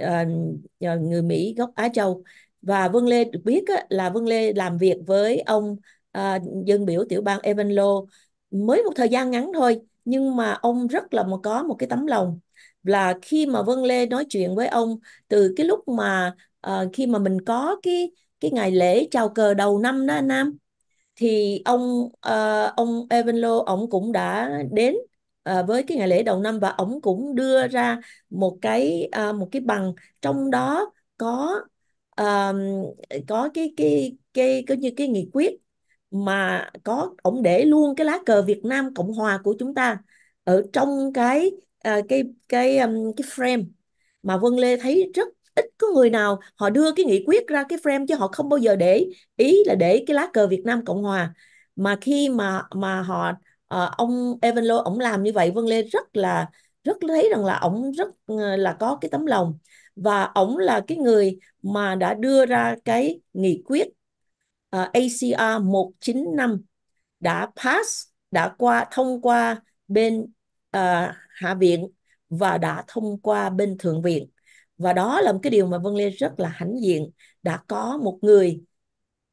uh, người Mỹ gốc Á Châu và Vân Lê được biết á, là Vân Lê làm việc với ông uh, dân biểu tiểu bang Evan Lowe mới một thời gian ngắn thôi nhưng mà ông rất là có một cái tấm lòng là khi mà Vân Lê nói chuyện với ông từ cái lúc mà uh, khi mà mình có cái cái ngày lễ chào cờ đầu năm đó anh Nam thì ông uh, ông Evanlo ông cũng đã đến uh, với cái ngày lễ đầu năm và ông cũng đưa ra một cái uh, một cái bằng trong đó có uh, có cái cái cái có như cái nghị quyết mà có ông để luôn cái lá cờ Việt Nam Cộng hòa của chúng ta ở trong cái uh, cái cái um, cái frame mà Vân Lê thấy rất ít có người nào họ đưa cái nghị quyết ra cái frame chứ họ không bao giờ để ý là để cái lá cờ Việt Nam Cộng Hòa mà khi mà mà họ uh, ông Evan Lo ổng làm như vậy Vân Lê rất là rất thấy rằng là ổng rất ờ, là có cái tấm lòng và ổng là cái người mà đã đưa ra cái nghị quyết uh, ACR 195 đã pass đã qua thông qua bên uh, hạ viện và đã thông qua bên thượng viện và đó là một cái điều mà Vân Lê rất là hãnh diện đã có một người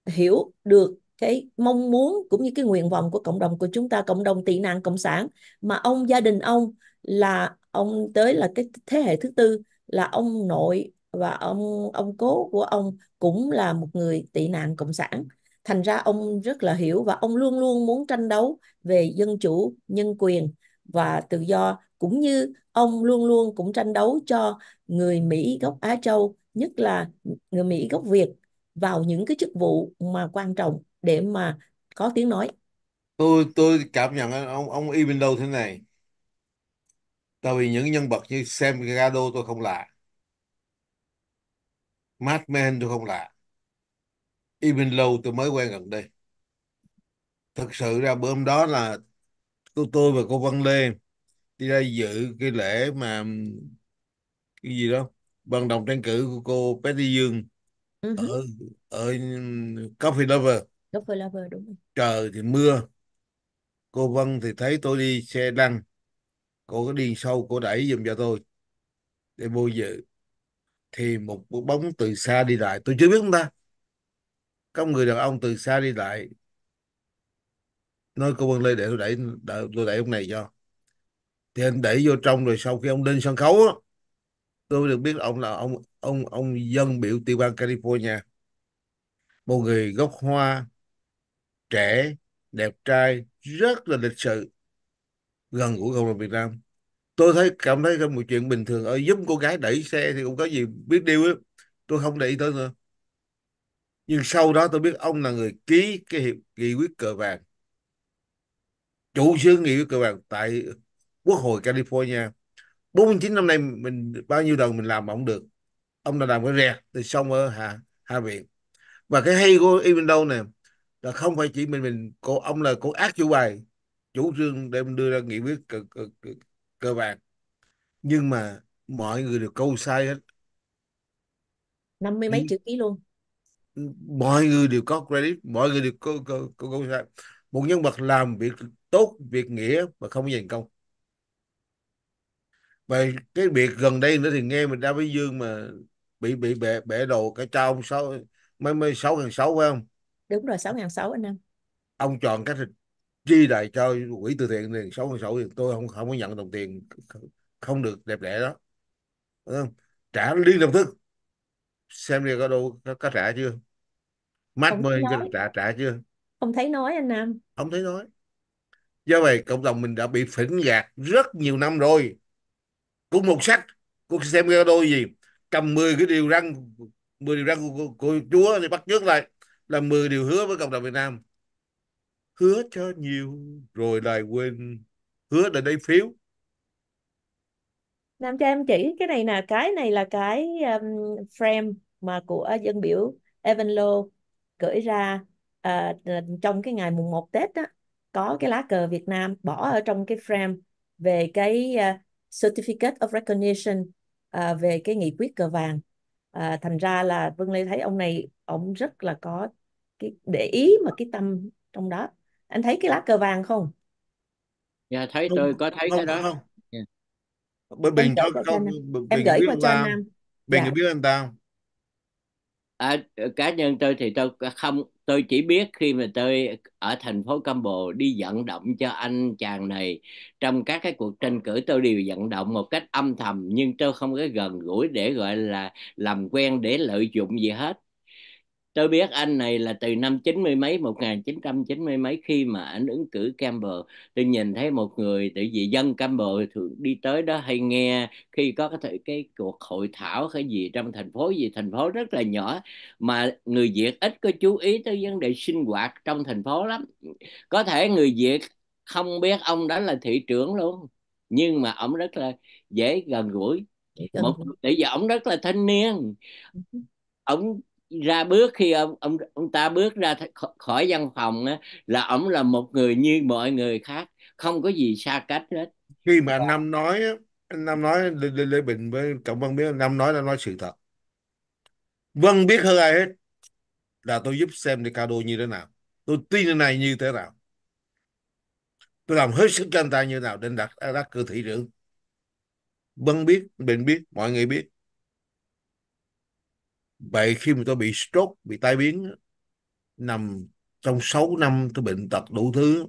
hiểu được cái mong muốn cũng như cái nguyện vọng của cộng đồng của chúng ta cộng đồng tị nạn cộng sản mà ông gia đình ông là ông tới là cái thế hệ thứ tư là ông nội và ông ông cố của ông cũng là một người tị nạn cộng sản thành ra ông rất là hiểu và ông luôn luôn muốn tranh đấu về dân chủ nhân quyền và tự do cũng như ông luôn luôn cũng tranh đấu cho người Mỹ gốc Á Châu, nhất là người Mỹ gốc Việt vào những cái chức vụ mà quan trọng để mà có tiếng nói. Tôi tôi cảm nhận ông ông Y Ibn thế này. Tại vì những nhân vật như Sam Gado tôi không lạ. Matt Man tôi không lạ. Ibn Lowe tôi mới quen gần đây. Thực sự ra bữa hôm đó là tôi tôi và cô Văn Lê đi ra dự cái lễ mà cái gì đó vận động tranh cử của cô Betty Dương uh ừ -huh. ở ở Coffee Lover Coffee Lover đúng trời thì mưa cô Vân thì thấy tôi đi xe lăn cô có đi sâu cô đẩy giùm cho tôi để vô dự thì một bóng từ xa đi lại tôi chưa biết ông ta có người đàn ông từ xa đi lại nói cô Vân Lê để tôi đẩy tôi đẩy ông này cho thì anh để vô trong rồi sau khi ông lên sân khấu đó, tôi được biết ông là ông ông ông dân biểu tiểu bang California một người gốc Hoa trẻ đẹp trai rất là lịch sự gần gũi cộng đồng Việt Nam tôi thấy cảm thấy một chuyện bình thường ở giúp cô gái đẩy xe thì cũng có gì biết điều ấy. tôi không để ý tới nữa nhưng sau đó tôi biết ông là người ký cái hiệp nghị quyết cờ vàng chủ trương nghị quyết cờ vàng tại quốc hội California 49 năm nay mình bao nhiêu lần mình làm mà không được ông đã làm cái rẹt từ xong ở hạ hạ viện và cái hay của even đâu nè là không phải chỉ mình mình cô ông là cô ác chủ bài chủ trương để mình đưa ra nghị quyết cơ, cơ, cơ, cơ bản nhưng mà mọi người đều câu sai hết năm mươi mấy chữ ký luôn mọi người đều có credit mọi người đều có, có, có, có, sai một nhân vật làm việc tốt việc nghĩa mà không giành công về cái việc gần đây nữa thì nghe mình ra với dương mà bị bị bể bể đồ cái cho ông sáu mấy mấy sáu ngàn sáu phải không đúng rồi sáu ngàn sáu anh em ông chọn cách chi lại cho quỹ từ thiện này sáu ngàn sáu thì tôi không không có nhận đồng tiền không được đẹp đẽ đó Đúng trả liên lập tức xem đi có đâu có, có trả chưa mắt mời trả trả chưa không thấy nói anh Nam không thấy nói do vậy cộng đồng mình đã bị phỉnh gạt rất nhiều năm rồi của một sách của xem cái đôi gì cầm 10 cái điều răng 10 điều răng của, của, của Chúa thì bắt chước lại là 10 điều hứa với cộng đồng Việt Nam hứa cho nhiều rồi lại quên hứa để đây phiếu Nam cho em chỉ cái này là cái này là cái um, frame mà của dân biểu Evan lo gửi ra uh, trong cái ngày mùng 1 Tết đó có cái lá cờ Việt Nam bỏ ở trong cái frame về cái uh, Certificate of Recognition à, về cái nghị quyết cờ vàng. À, thành ra là Vương Lê thấy ông này ông rất là có cái để ý mà cái tâm trong đó. Anh thấy cái lá cờ vàng không? Dạ thấy tôi có thấy không, cái đó. Không. Yeah. Dạ. Bên em Bình có không? Bình em gửi qua cho anh Nam. Bình dạ. biết anh ta à, cá nhân tôi thì tôi không tôi chỉ biết khi mà tôi ở thành phố Cambo đi vận động cho anh chàng này trong các cái cuộc tranh cử tôi đều vận động một cách âm thầm nhưng tôi không có gần gũi để gọi là làm quen để lợi dụng gì hết tôi biết anh này là từ năm 90 mấy 1990 mấy khi mà anh ứng cử Campbell tôi nhìn thấy một người tự vì dân Campbell thường đi tới đó hay nghe khi có cái, thể, cái cuộc hội thảo hay gì trong thành phố gì thành phố rất là nhỏ mà người Việt ít có chú ý tới vấn đề sinh hoạt trong thành phố lắm có thể người Việt không biết ông đó là thị trưởng luôn nhưng mà ông rất là dễ gần gũi một tại vì ông rất là thanh niên ừ. ông ra bước khi ông ông ông ta bước ra khỏi văn phòng á, là ông là một người như mọi người khác không có gì xa cách hết khi mà anh năm nói anh năm nói lê, lê, lê bình với cộng văn biết anh năm nói là nói sự thật vân biết hơn ai hết là tôi giúp xem cao Ricardo như thế nào tôi tin này như thế nào tôi làm hết sức cho anh ta như thế nào để đặt đặt cơ thị trưởng vân biết bình biết mọi người biết vậy khi mà tôi bị stroke bị tai biến nằm trong 6 năm tôi bệnh tật đủ thứ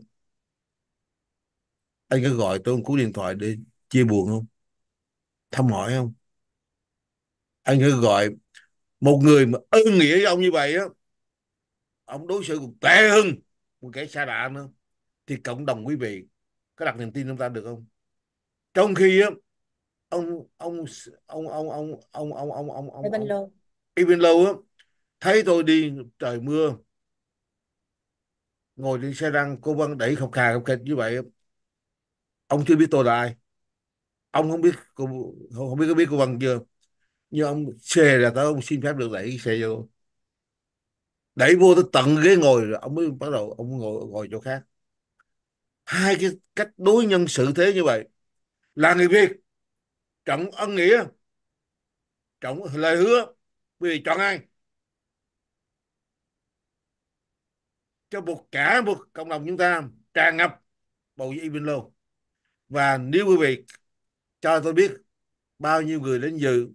anh có gọi tôi một cú điện thoại để chia buồn không thăm hỏi không anh có gọi một người mà ơn nghĩa với ông như vậy á ông đối xử cũng tệ hơn một kẻ xa lạ nữa thì cộng đồng quý vị có đặt niềm tin chúng ta được không trong khi á ông ông ông ông ông ông ông ông ông, ông, ông, ông y bên lâu á thấy tôi đi trời mưa ngồi trên xe đăng cô vân đẩy khóc khà khóc kịch như vậy ông chưa biết tôi là ai ông không biết cô không biết có biết cô vân chưa nhưng ông xe là tới ông xin phép được đẩy xe vô đẩy vô tới tận ghế ngồi rồi ông mới bắt đầu ông ngồi ngồi chỗ khác hai cái cách đối nhân xử thế như vậy là người việt trọng ân nghĩa trọng lời hứa quý vị chọn ai cho một cả một cộng đồng chúng ta tràn ngập bầu với Ibn Lô và nếu quý vị cho tôi biết bao nhiêu người đến dự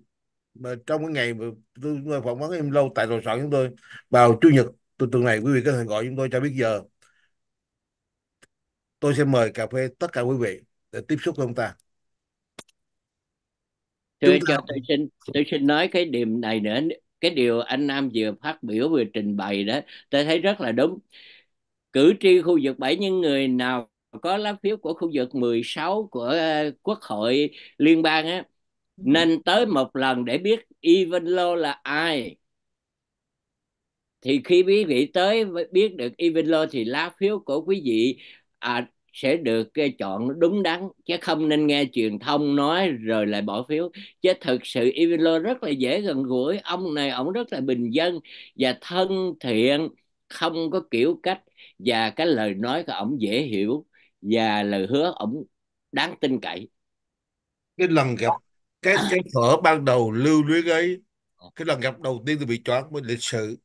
mà trong cái ngày mà tôi chúng tôi phỏng vấn em lâu tại tòa soạn chúng tôi vào chủ nhật tuần tuần này quý vị có thể gọi chúng tôi cho biết giờ tôi sẽ mời cà phê tất cả quý vị để tiếp xúc với ông ta tôi cho tôi xin tôi xin nói cái điểm này nữa cái điều anh Nam vừa phát biểu vừa trình bày đó tôi thấy rất là đúng cử tri khu vực 7 những người nào có lá phiếu của khu vực 16 của ờ, Quốc hội liên bang á nên tới một lần để biết even low là ai thì khi quý vị tới biết được even low thì lá phiếu của quý vị à, sẽ được ờ, chọn đúng đắn chứ không nên nghe truyền thông nói rồi lại bỏ phiếu chứ thực sự Ivilo rất là dễ gần gũi ông này ông rất là bình dân và thân thiện không có kiểu cách và cái lời nói của ông dễ hiểu và lời hứa ông đáng tin cậy cái lần gặp cái cái thở ban đầu lưu luyến ấy cái lần gặp đầu tiên tôi bị choáng với lịch sự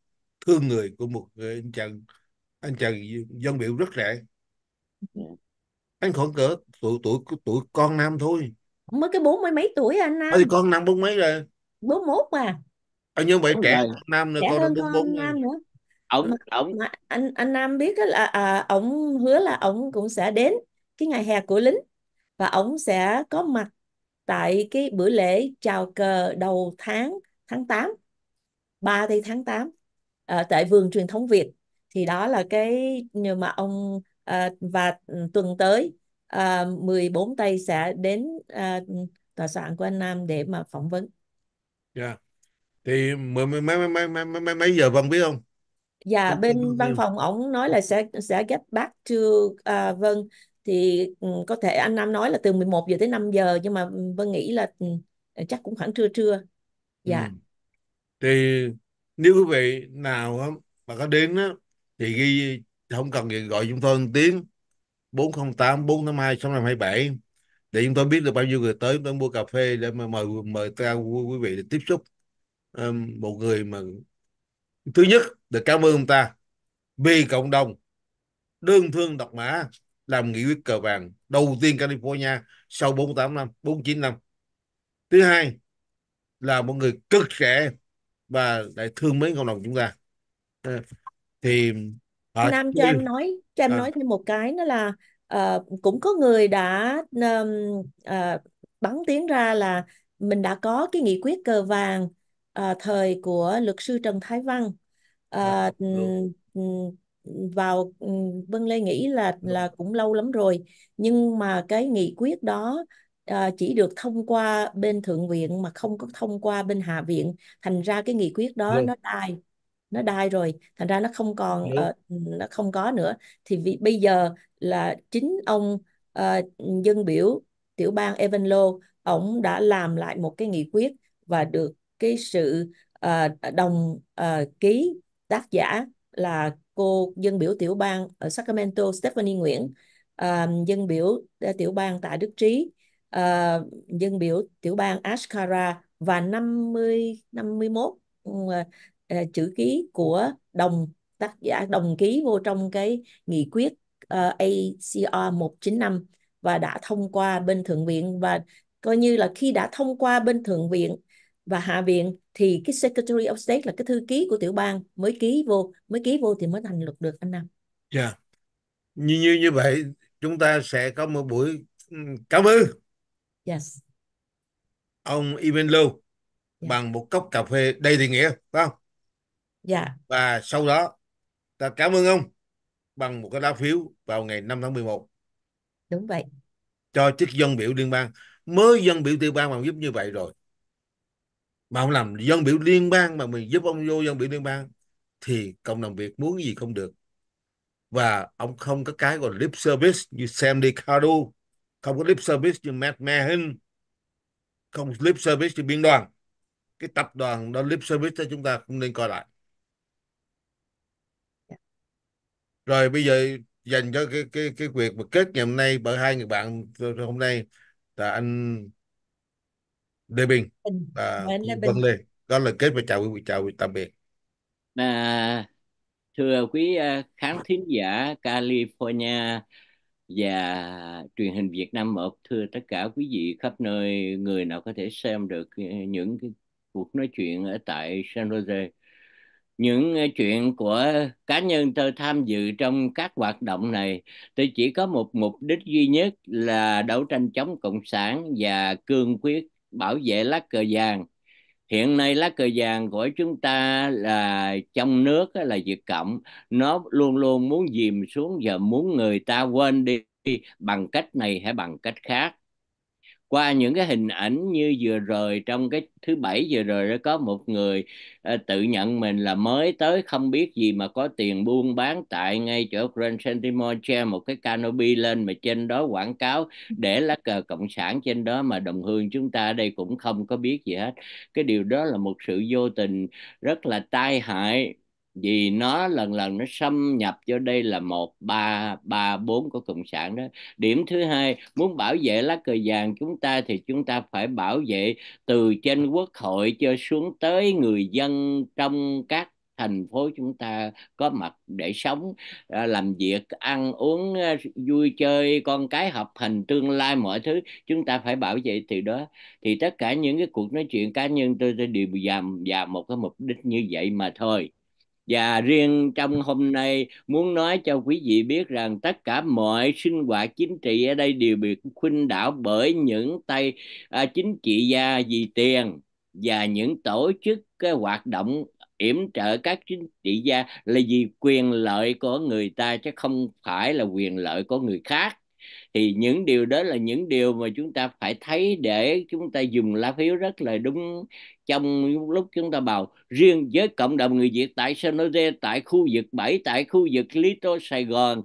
thương người của một người anh chàng anh chàng dân biểu rất rẻ anh khoảng cỡ tuổi tuổi tuổi con nam thôi mới cái bốn mươi mấy tuổi à, anh nam à, con năm bốn mấy rồi bốn mốt mà à, nhưng vậy trẻ hơn nam nữa trẻ dạ con hơn bốn bốn nam nữa ông ông anh anh nam biết là à, ông hứa là ông cũng sẽ đến cái ngày hè của lính và ông sẽ có mặt tại cái bữa lễ chào cờ đầu tháng tháng 8 ba tây tháng 8 ở ờ, tại vườn truyền thống Việt thì đó là cái nhưng mà ông à, và ừ, tuần tới à, ờ, 14 tây sẽ đến à, tòa soạn của anh Nam để mà phỏng vấn. Dạ. Yeah. Thì mấy mấy mấy mấy mấy mấy giờ Vân biết không? Dạ bên văn phòng ổng nói là sẽ sẽ get back to à, uh, Vân thì ừ, có thể anh Nam nói là từ 11 giờ tới 5 giờ nhưng mà Vân nghĩ là ừ, chắc cũng khoảng trưa trưa. Dạ. Ừ. Thì nếu quý vị nào mà có đến thì ghi không cần gọi chúng tôi một tiếng 408 482 6527 để chúng tôi biết được bao nhiêu người tới chúng tôi mua cà phê để mà mời mời ta quý vị để tiếp xúc um, một người mà thứ nhất được cảm ơn ông ta vì cộng đồng đơn thương độc mã làm nghị quyết cờ vàng đầu tiên California sau 48 năm 49 năm thứ hai là một người cực trẻ và lại thương mến cộng đồng chúng ta ờ, thì anh à, Nam cho em ừ. nói cho em à. nói thêm một cái nữa là uh, cũng có người đã um, uh, bắn tiếng ra là mình đã có cái nghị quyết cờ vàng uh, thời của luật sư Trần Thái Văn uh, à, vào Vân Lê nghĩ là là cũng lâu lắm rồi nhưng mà cái nghị quyết đó à, chỉ được thông qua bên thượng viện mà không có thông qua bên hạ viện thành ra cái nghị quyết đó Được. Vâng. nó đài nó đai rồi thành ra nó không còn uh, nó không có nữa thì vì, bây giờ là chính ông uh, dân biểu tiểu bang Evan Evanlo ông đã làm lại một cái nghị quyết và được cái sự uh, đồng uh, ký tác giả là cô dân biểu tiểu bang ở Sacramento Stephanie Nguyễn uh, dân biểu uh, tiểu bang tại Đức Trí uh, dân biểu tiểu bang Ashkara và 50 51 Ờ, chữ ký của đồng tác giả đồng ký vô trong cái nghị quyết uh, ACR 195 và đã thông qua bên thượng viện và coi như là khi đã thông qua bên thượng viện và hạ viện thì cái Secretary of State là cái thư ký của tiểu bang mới ký vô mới ký vô thì mới thành luật được anh Nam. Dạ. Yeah. Như như như vậy chúng ta sẽ có một buổi ừ, cảm ơn. Yes. Ông Imenlo yeah. bằng một cốc cà phê đầy tình nghĩa, phải không? dạ và sau đó ta cảm ơn ông bằng một cái lá phiếu vào ngày 5 tháng 11 đúng vậy cho chức dân biểu liên bang mới dân biểu tư bang mà giúp như vậy rồi mà ông làm dân biểu liên bang mà mình giúp ông vô dân biểu liên bang thì cộng đồng Việt muốn gì không được và ông không có cái gọi là lip service như Sandy Cardo không có lip service như Matt Mahan không lip service như biên đoàn cái tập đoàn đó lip service cho chúng ta cũng nên coi lại rồi bây giờ dành cho cái cái cái việc mà kết ngày hôm nay bởi hai người bạn hôm nay là anh Lê Bình và Vân Lê đó là kết và chào quý vị chào quý tạm biệt à, thưa quý à, khán thính giả California và truyền hình Việt Nam một thưa tất cả quý vị khắp nơi người nào có thể xem được à, những cái cuộc nói chuyện ở tại San Jose những ờ, chuyện của cá nhân tôi tham dự trong các hoạt động này tôi chỉ có một mục đích duy nhất là đấu tranh chống cộng sản và cương quyết bảo vệ lá cờ vàng hiện nay lá cờ vàng của chúng ta là trong nước là việt cộng nó luôn luôn muốn dìm xuống và muốn người ta quên đi bằng cách này hay bằng cách khác qua những cái hình ảnh như vừa rồi trong cái thứ bảy vừa rồi đã có một người uh, tự nhận mình là mới tới không biết gì mà có tiền buôn bán tại ngay chỗ Grand Sentinel che một cái canopy lên mà trên đó quảng cáo để lá cờ cộng sản trên đó mà đồng hương chúng ta ở đây cũng không có biết gì hết cái điều đó là một sự vô tình rất là tai hại vì nó lần lần nó xâm nhập cho đây là một ba ba bốn của cộng sản đó điểm thứ hai muốn bảo vệ lá cờ vàng chúng ta thì chúng ta phải bảo vệ từ trên quốc hội cho xuống tới người dân trong các thành phố chúng ta có mặt để sống à, làm việc ăn uống à, vui chơi con cái học hành tương lai mọi thứ chúng ta phải bảo vệ từ đó thì tất cả những cái cuộc nói chuyện cá nhân tôi tôi đều dàm và một cái mục đích như vậy mà thôi và riêng trong hôm nay muốn nói cho quý vị biết rằng tất cả mọi sinh hoạt chính trị ở đây đều bị khuynh đảo bởi những tay à, chính trị gia vì tiền và những tổ chức cái hoạt động yểm trợ các chính trị gia là vì quyền lợi của người ta chứ không phải là quyền lợi của người khác thì những điều đó là những điều mà chúng ta phải thấy để chúng ta dùng lá phiếu rất là đúng trong lúc chúng ta bầu riêng với cộng đồng người Việt tại San Jose tại khu vực 7 tại khu vực Lito Sài Gòn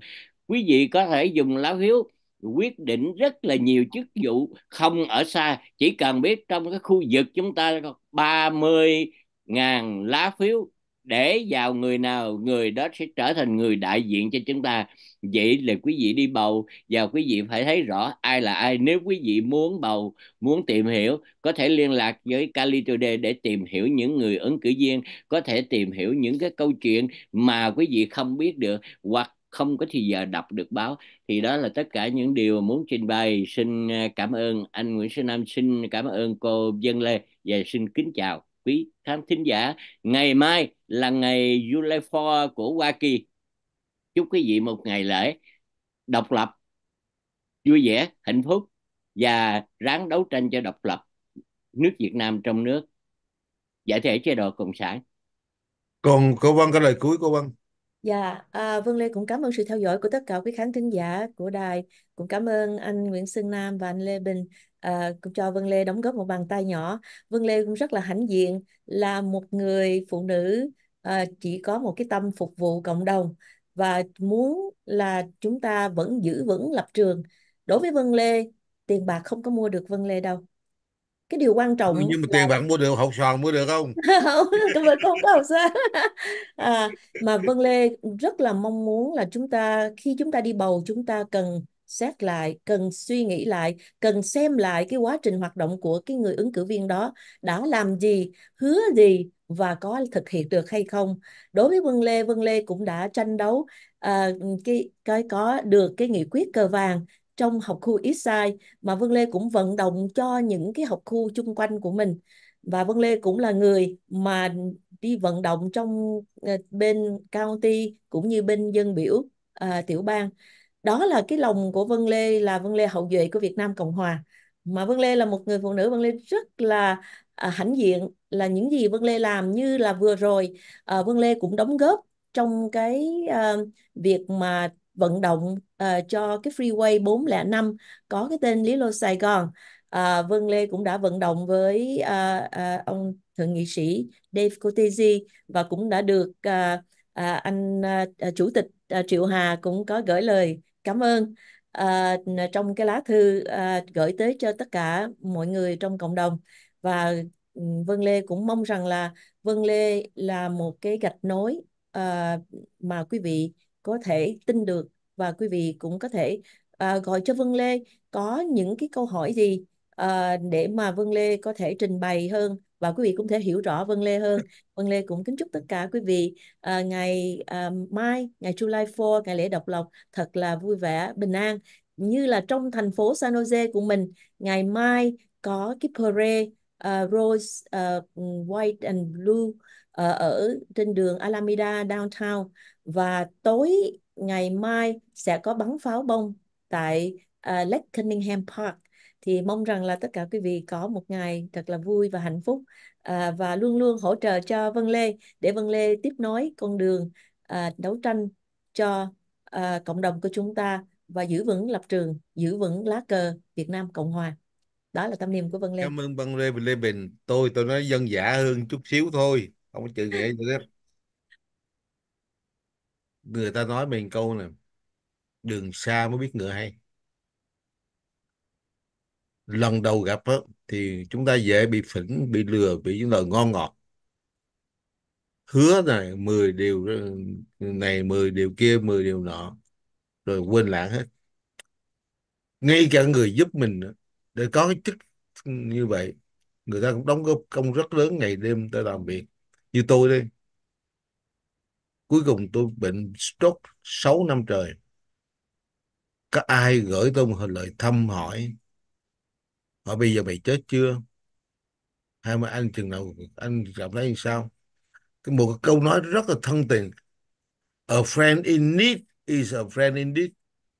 quý vị có thể dùng lá phiếu quyết định rất là nhiều chức vụ không ở xa chỉ cần biết trong cái khu vực chúng ta có 30 ngàn lá phiếu để vào người nào người đó sẽ trở thành người đại diện cho chúng ta vậy là quý vị đi bầu và quý vị phải thấy rõ ai là ai nếu quý vị muốn bầu muốn tìm hiểu có thể liên lạc với Cali Today để tìm hiểu những người ứng cử viên có thể tìm hiểu những cái câu chuyện mà quý vị không biết được hoặc không có thì giờ đọc được báo thì đó là tất cả những điều muốn trình bày xin à, cảm ơn anh Nguyễn Sư Nam xin cảm ơn cô Dân Lê và xin kính chào quý khán thính giả ngày mai là ngày July 4 của Hoa Kỳ chúc quý vị một ngày lễ độc lập vui vẻ hạnh phúc và ráng đấu tranh cho độc lập nước Việt Nam trong nước giải thể chế độ cộng sản còn cô Vân có lời cuối cô Vân Dạ, à, Vân Lê cũng cảm ơn sự theo dõi của tất cả quý khán thính giả của đài. Cũng cảm ơn anh Nguyễn Xuân Nam và anh Lê Bình à, cho Vân Lê đóng góp một bàn tay nhỏ. Vân Lê cũng rất là hãnh diện là một người phụ nữ à, chỉ có một cái tâm phục vụ cộng đồng và muốn là chúng ta vẫn giữ vững lập trường. Đối với Vân Lê, tiền bạc không có mua được Vân Lê đâu. Cái điều quan trọng nhưng mà là... tiền bạc mua được học sòn mua được không? không, không có học sòn. À, mà Vân Lê rất là mong muốn là chúng ta khi chúng ta đi bầu chúng ta cần xét lại cần suy nghĩ lại cần xem lại cái quá trình hoạt động của cái người ứng cử viên đó đã làm gì hứa gì và có thực hiện được hay không đối với Vân Lê Vân Lê cũng đã tranh đấu uh, cái, cái có được cái nghị quyết cờ vàng trong học khu isai mà Vân Lê cũng vận động cho những cái học khu chung quanh của mình và Vân Lê cũng là người mà đi vận động trong ờ, bên county cũng như bên dân biểu uh, tiểu bang đó là cái lòng của Vân Lê là Vân Lê hậu duệ của Việt Nam Cộng Hòa mà Vân Lê là một người phụ nữ Vân Lê rất là à, hãnh diện là những gì Vân Lê làm như là vừa rồi à, Vân Lê cũng đóng góp trong cái à, việc mà vận động à, cho cái freeway 405 có cái tên Lý Lô Sài Gòn à, Vân Lê cũng đã vận động với à, à, ông thượng nghị sĩ Dave Cortese và cũng đã được à, à, anh à, à, chủ tịch à, Triệu Hà cũng có gửi lời cảm ơn à, trong cái lá thư à, gửi tới cho tất cả mọi người trong cộng đồng và ừ, Vân Lê cũng mong rằng là Vân Lê là một cái gạch nối à, mà quý vị có thể tin được và quý vị cũng có thể à, gọi cho Vân Lê có những cái câu hỏi gì à, để mà Vân Lê có thể trình bày hơn và quý vị cũng thể hiểu rõ Vân Lê hơn. Vân Lê cũng kính chúc tất cả quý vị à, ngày à, mai, ngày July 4, ngày lễ độc lập thật là vui vẻ, bình an. Như là trong thành phố San Jose của mình, ngày mai có cái parade uh, Rose uh, White and Blue uh, ở trên đường Alameda downtown và tối ngày mai sẽ có bắn pháo bông tại uh, Lake Cunningham Park thì mong rằng là tất cả quý vị có một ngày thật là vui và hạnh phúc à, và luôn luôn hỗ trợ cho Vân Lê để Vân Lê tiếp nối con đường à, đấu tranh cho à, cộng đồng của chúng ta và giữ vững lập trường, giữ vững lá cờ Việt Nam Cộng Hòa. Đó là tâm niệm của Vân Lê. Cảm ơn Vân Lê Vân Lê Bình. Tôi tôi nói dân giả hơn chút xíu thôi, không có chữ nghĩa nữa. Người ta nói mình câu này, đường xa mới biết ngựa hay lần đầu gặp á, thì chúng ta dễ bị phỉnh bị lừa bị những lời ngon ngọt hứa này 10 điều này 10 điều kia 10 điều nọ rồi quên lãng hết ngay cả người giúp mình để có cái chức như vậy người ta cũng đóng góp công rất lớn ngày đêm tôi làm việc như tôi đây, cuối cùng tôi bệnh stroke 6 năm trời có ai gửi tôi một lời thăm hỏi hỏi bây giờ mày chết chưa hay mà anh chừng nào anh gặp thấy như sao cái một câu nói rất là thân tình a friend in need is a friend indeed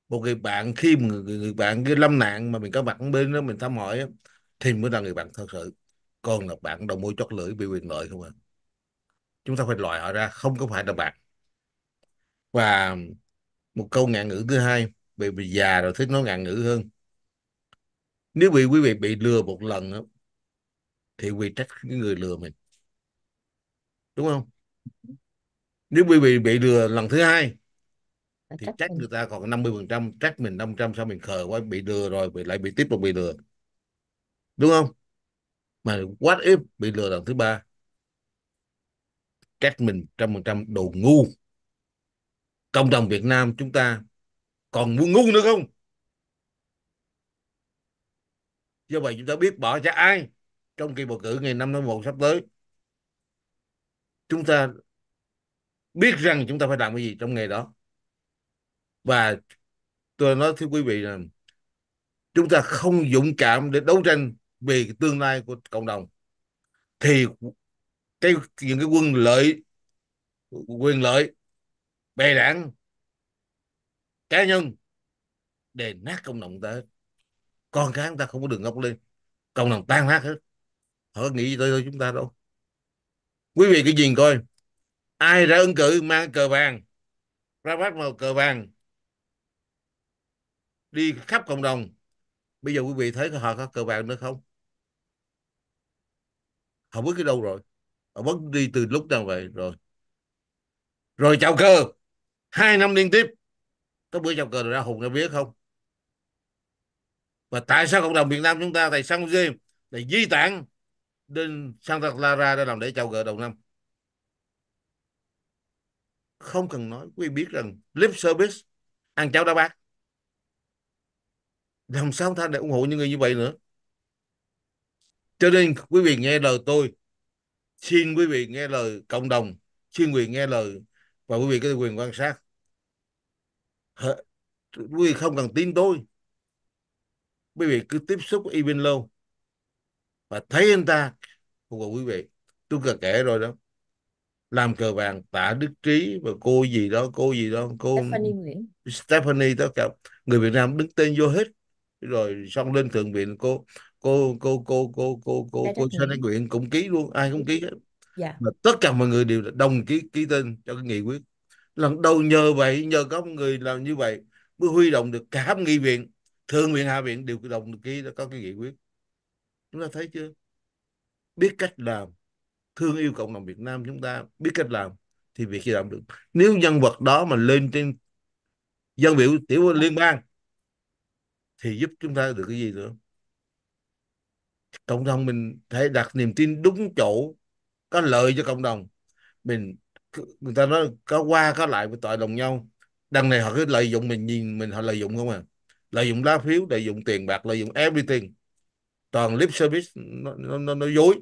một người bạn khi mà người, người bạn cái lâm nạn mà mình có mặt bên đó mình thăm hỏi thì mới là người bạn thật sự còn là bạn đầu môi chót lưỡi bị quyền lợi không ạ à? chúng ta phải loại họ ra không có phải là bạn và một câu ngạn ngữ thứ hai vì mình già rồi thích nói ngạn ngữ hơn nếu bị quý vị bị lừa một lần thì quý trách cái người lừa mình đúng không nếu quý vị bị lừa lần thứ hai thì trách người ta còn 50 trách mình 500 sao mình khờ quá bị lừa rồi bị lại bị tiếp tục bị lừa đúng không mà what if bị lừa lần thứ ba trách mình trăm phần trăm đồ ngu cộng đồng Việt Nam chúng ta còn ngu nữa không do vậy chúng ta biết bỏ cho ai trong kỳ bầu cử ngày 5 tháng 1 sắp tới chúng ta biết rằng chúng ta phải làm cái gì trong ngày đó và tôi nói thưa quý vị là chúng ta không dũng cảm để đấu tranh vì tương lai của cộng đồng thì cái những cái quân lợi quyền lợi bè đảng cá nhân để nát cộng đồng ta hết con cái chúng ta không có đường ngóc lên cộng đồng tan nát hết họ nghĩ gì tới thôi chúng ta đâu quý vị cứ nhìn coi ai ra ứng cử mang cờ vàng ra bắt màu cờ vàng đi khắp cộng đồng bây giờ quý vị thấy họ có cờ vàng nữa không họ bước cái đâu rồi họ bước đi từ lúc nào vậy rồi rồi chào cờ hai năm liên tiếp có bữa chào cờ rồi ra hùng ra biết không và tại sao cộng đồng Việt Nam chúng ta tại San Jose lại di tản đến Santa Clara để làm để chào gỡ đầu năm không cần nói quý biết rằng lip service ăn cháo đá bát làm sao ta để ủng hộ những người như vậy nữa cho nên quý vị nghe lời tôi xin quý vị nghe lời cộng đồng xin quý vị nghe lời và quý vị có quyền quan sát quý vị không cần tin tôi quý vị cứ tiếp xúc với Ibn lâu và thấy anh ta phục vụ quý vị tôi cần kể rồi đó làm cờ vàng tạ đức trí và cô gì đó cô gì đó cô Stephanie, Stephanie đó cả người Việt Nam đứng tên vô hết rồi xong lên thượng viện cô cô cô cô cô cô cô dạ, cô sơn đại nguyện cũng ký luôn ai cũng ký hết dạ. mà tất cả mọi người đều đồng ký ký tên cho cái nghị quyết lần đầu nhờ vậy nhờ có một người làm như vậy mới huy động được cả nghị viện thường viện hạ viện đều đồng ký đã có cái nghị quyết chúng ta thấy chưa biết cách làm thương yêu cộng đồng Việt Nam chúng ta biết cách làm thì việc gì làm được nếu nhân vật đó mà lên trên dân biểu tiểu liên bang thì giúp chúng ta được cái gì nữa cộng đồng mình phải đặt niềm tin đúng chỗ có lợi cho cộng đồng mình người ta nói có qua có lại với tội đồng nhau đằng này họ cứ lợi dụng mình nhìn mình họ lợi dụng không à lợi dụng lá phiếu lợi dụng tiền bạc lợi dụng everything toàn lip service nó, nó, nó, nó dối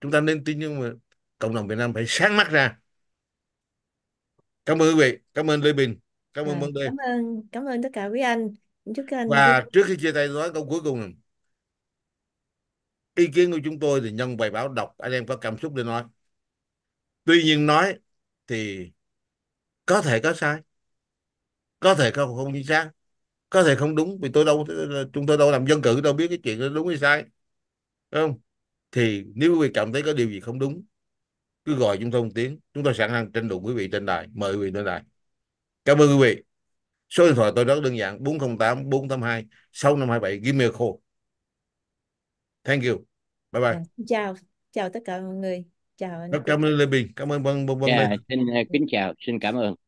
chúng ta nên tin nhưng mà cộng đồng Việt Nam phải sáng mắt ra cảm ơn quý vị cảm ơn Lê Bình cảm ơn à, dạ, Mân cảm ơn cảm ơn tất cả quý anh chúc các anh và trước khi chia tay nói câu cuối cùng ý kiến của chúng tôi thì nhân bài báo đọc anh em có cảm xúc để nói tuy nhiên nói thì có thể có sai có thể không không chính xác có thể không đúng vì tôi đâu chúng tôi đâu làm dân cử đâu biết cái chuyện đó đúng hay sai Đúng không thì nếu quý vị cảm thấy có điều gì không đúng cứ gọi chúng tôi một tiếng chúng tôi sẵn sàng tranh luận quý vị trên đài mời quý vị lên đài cảm ơn quý vị số điện thoại tôi rất đơn giản 408 482 6527 give me a call thank you bye bye dạ, chào chào tất cả mọi người chào cảm ơn Lê Bình cảm ơn Vân Vân Vân dạ, xin à, kính chào xin cảm ơn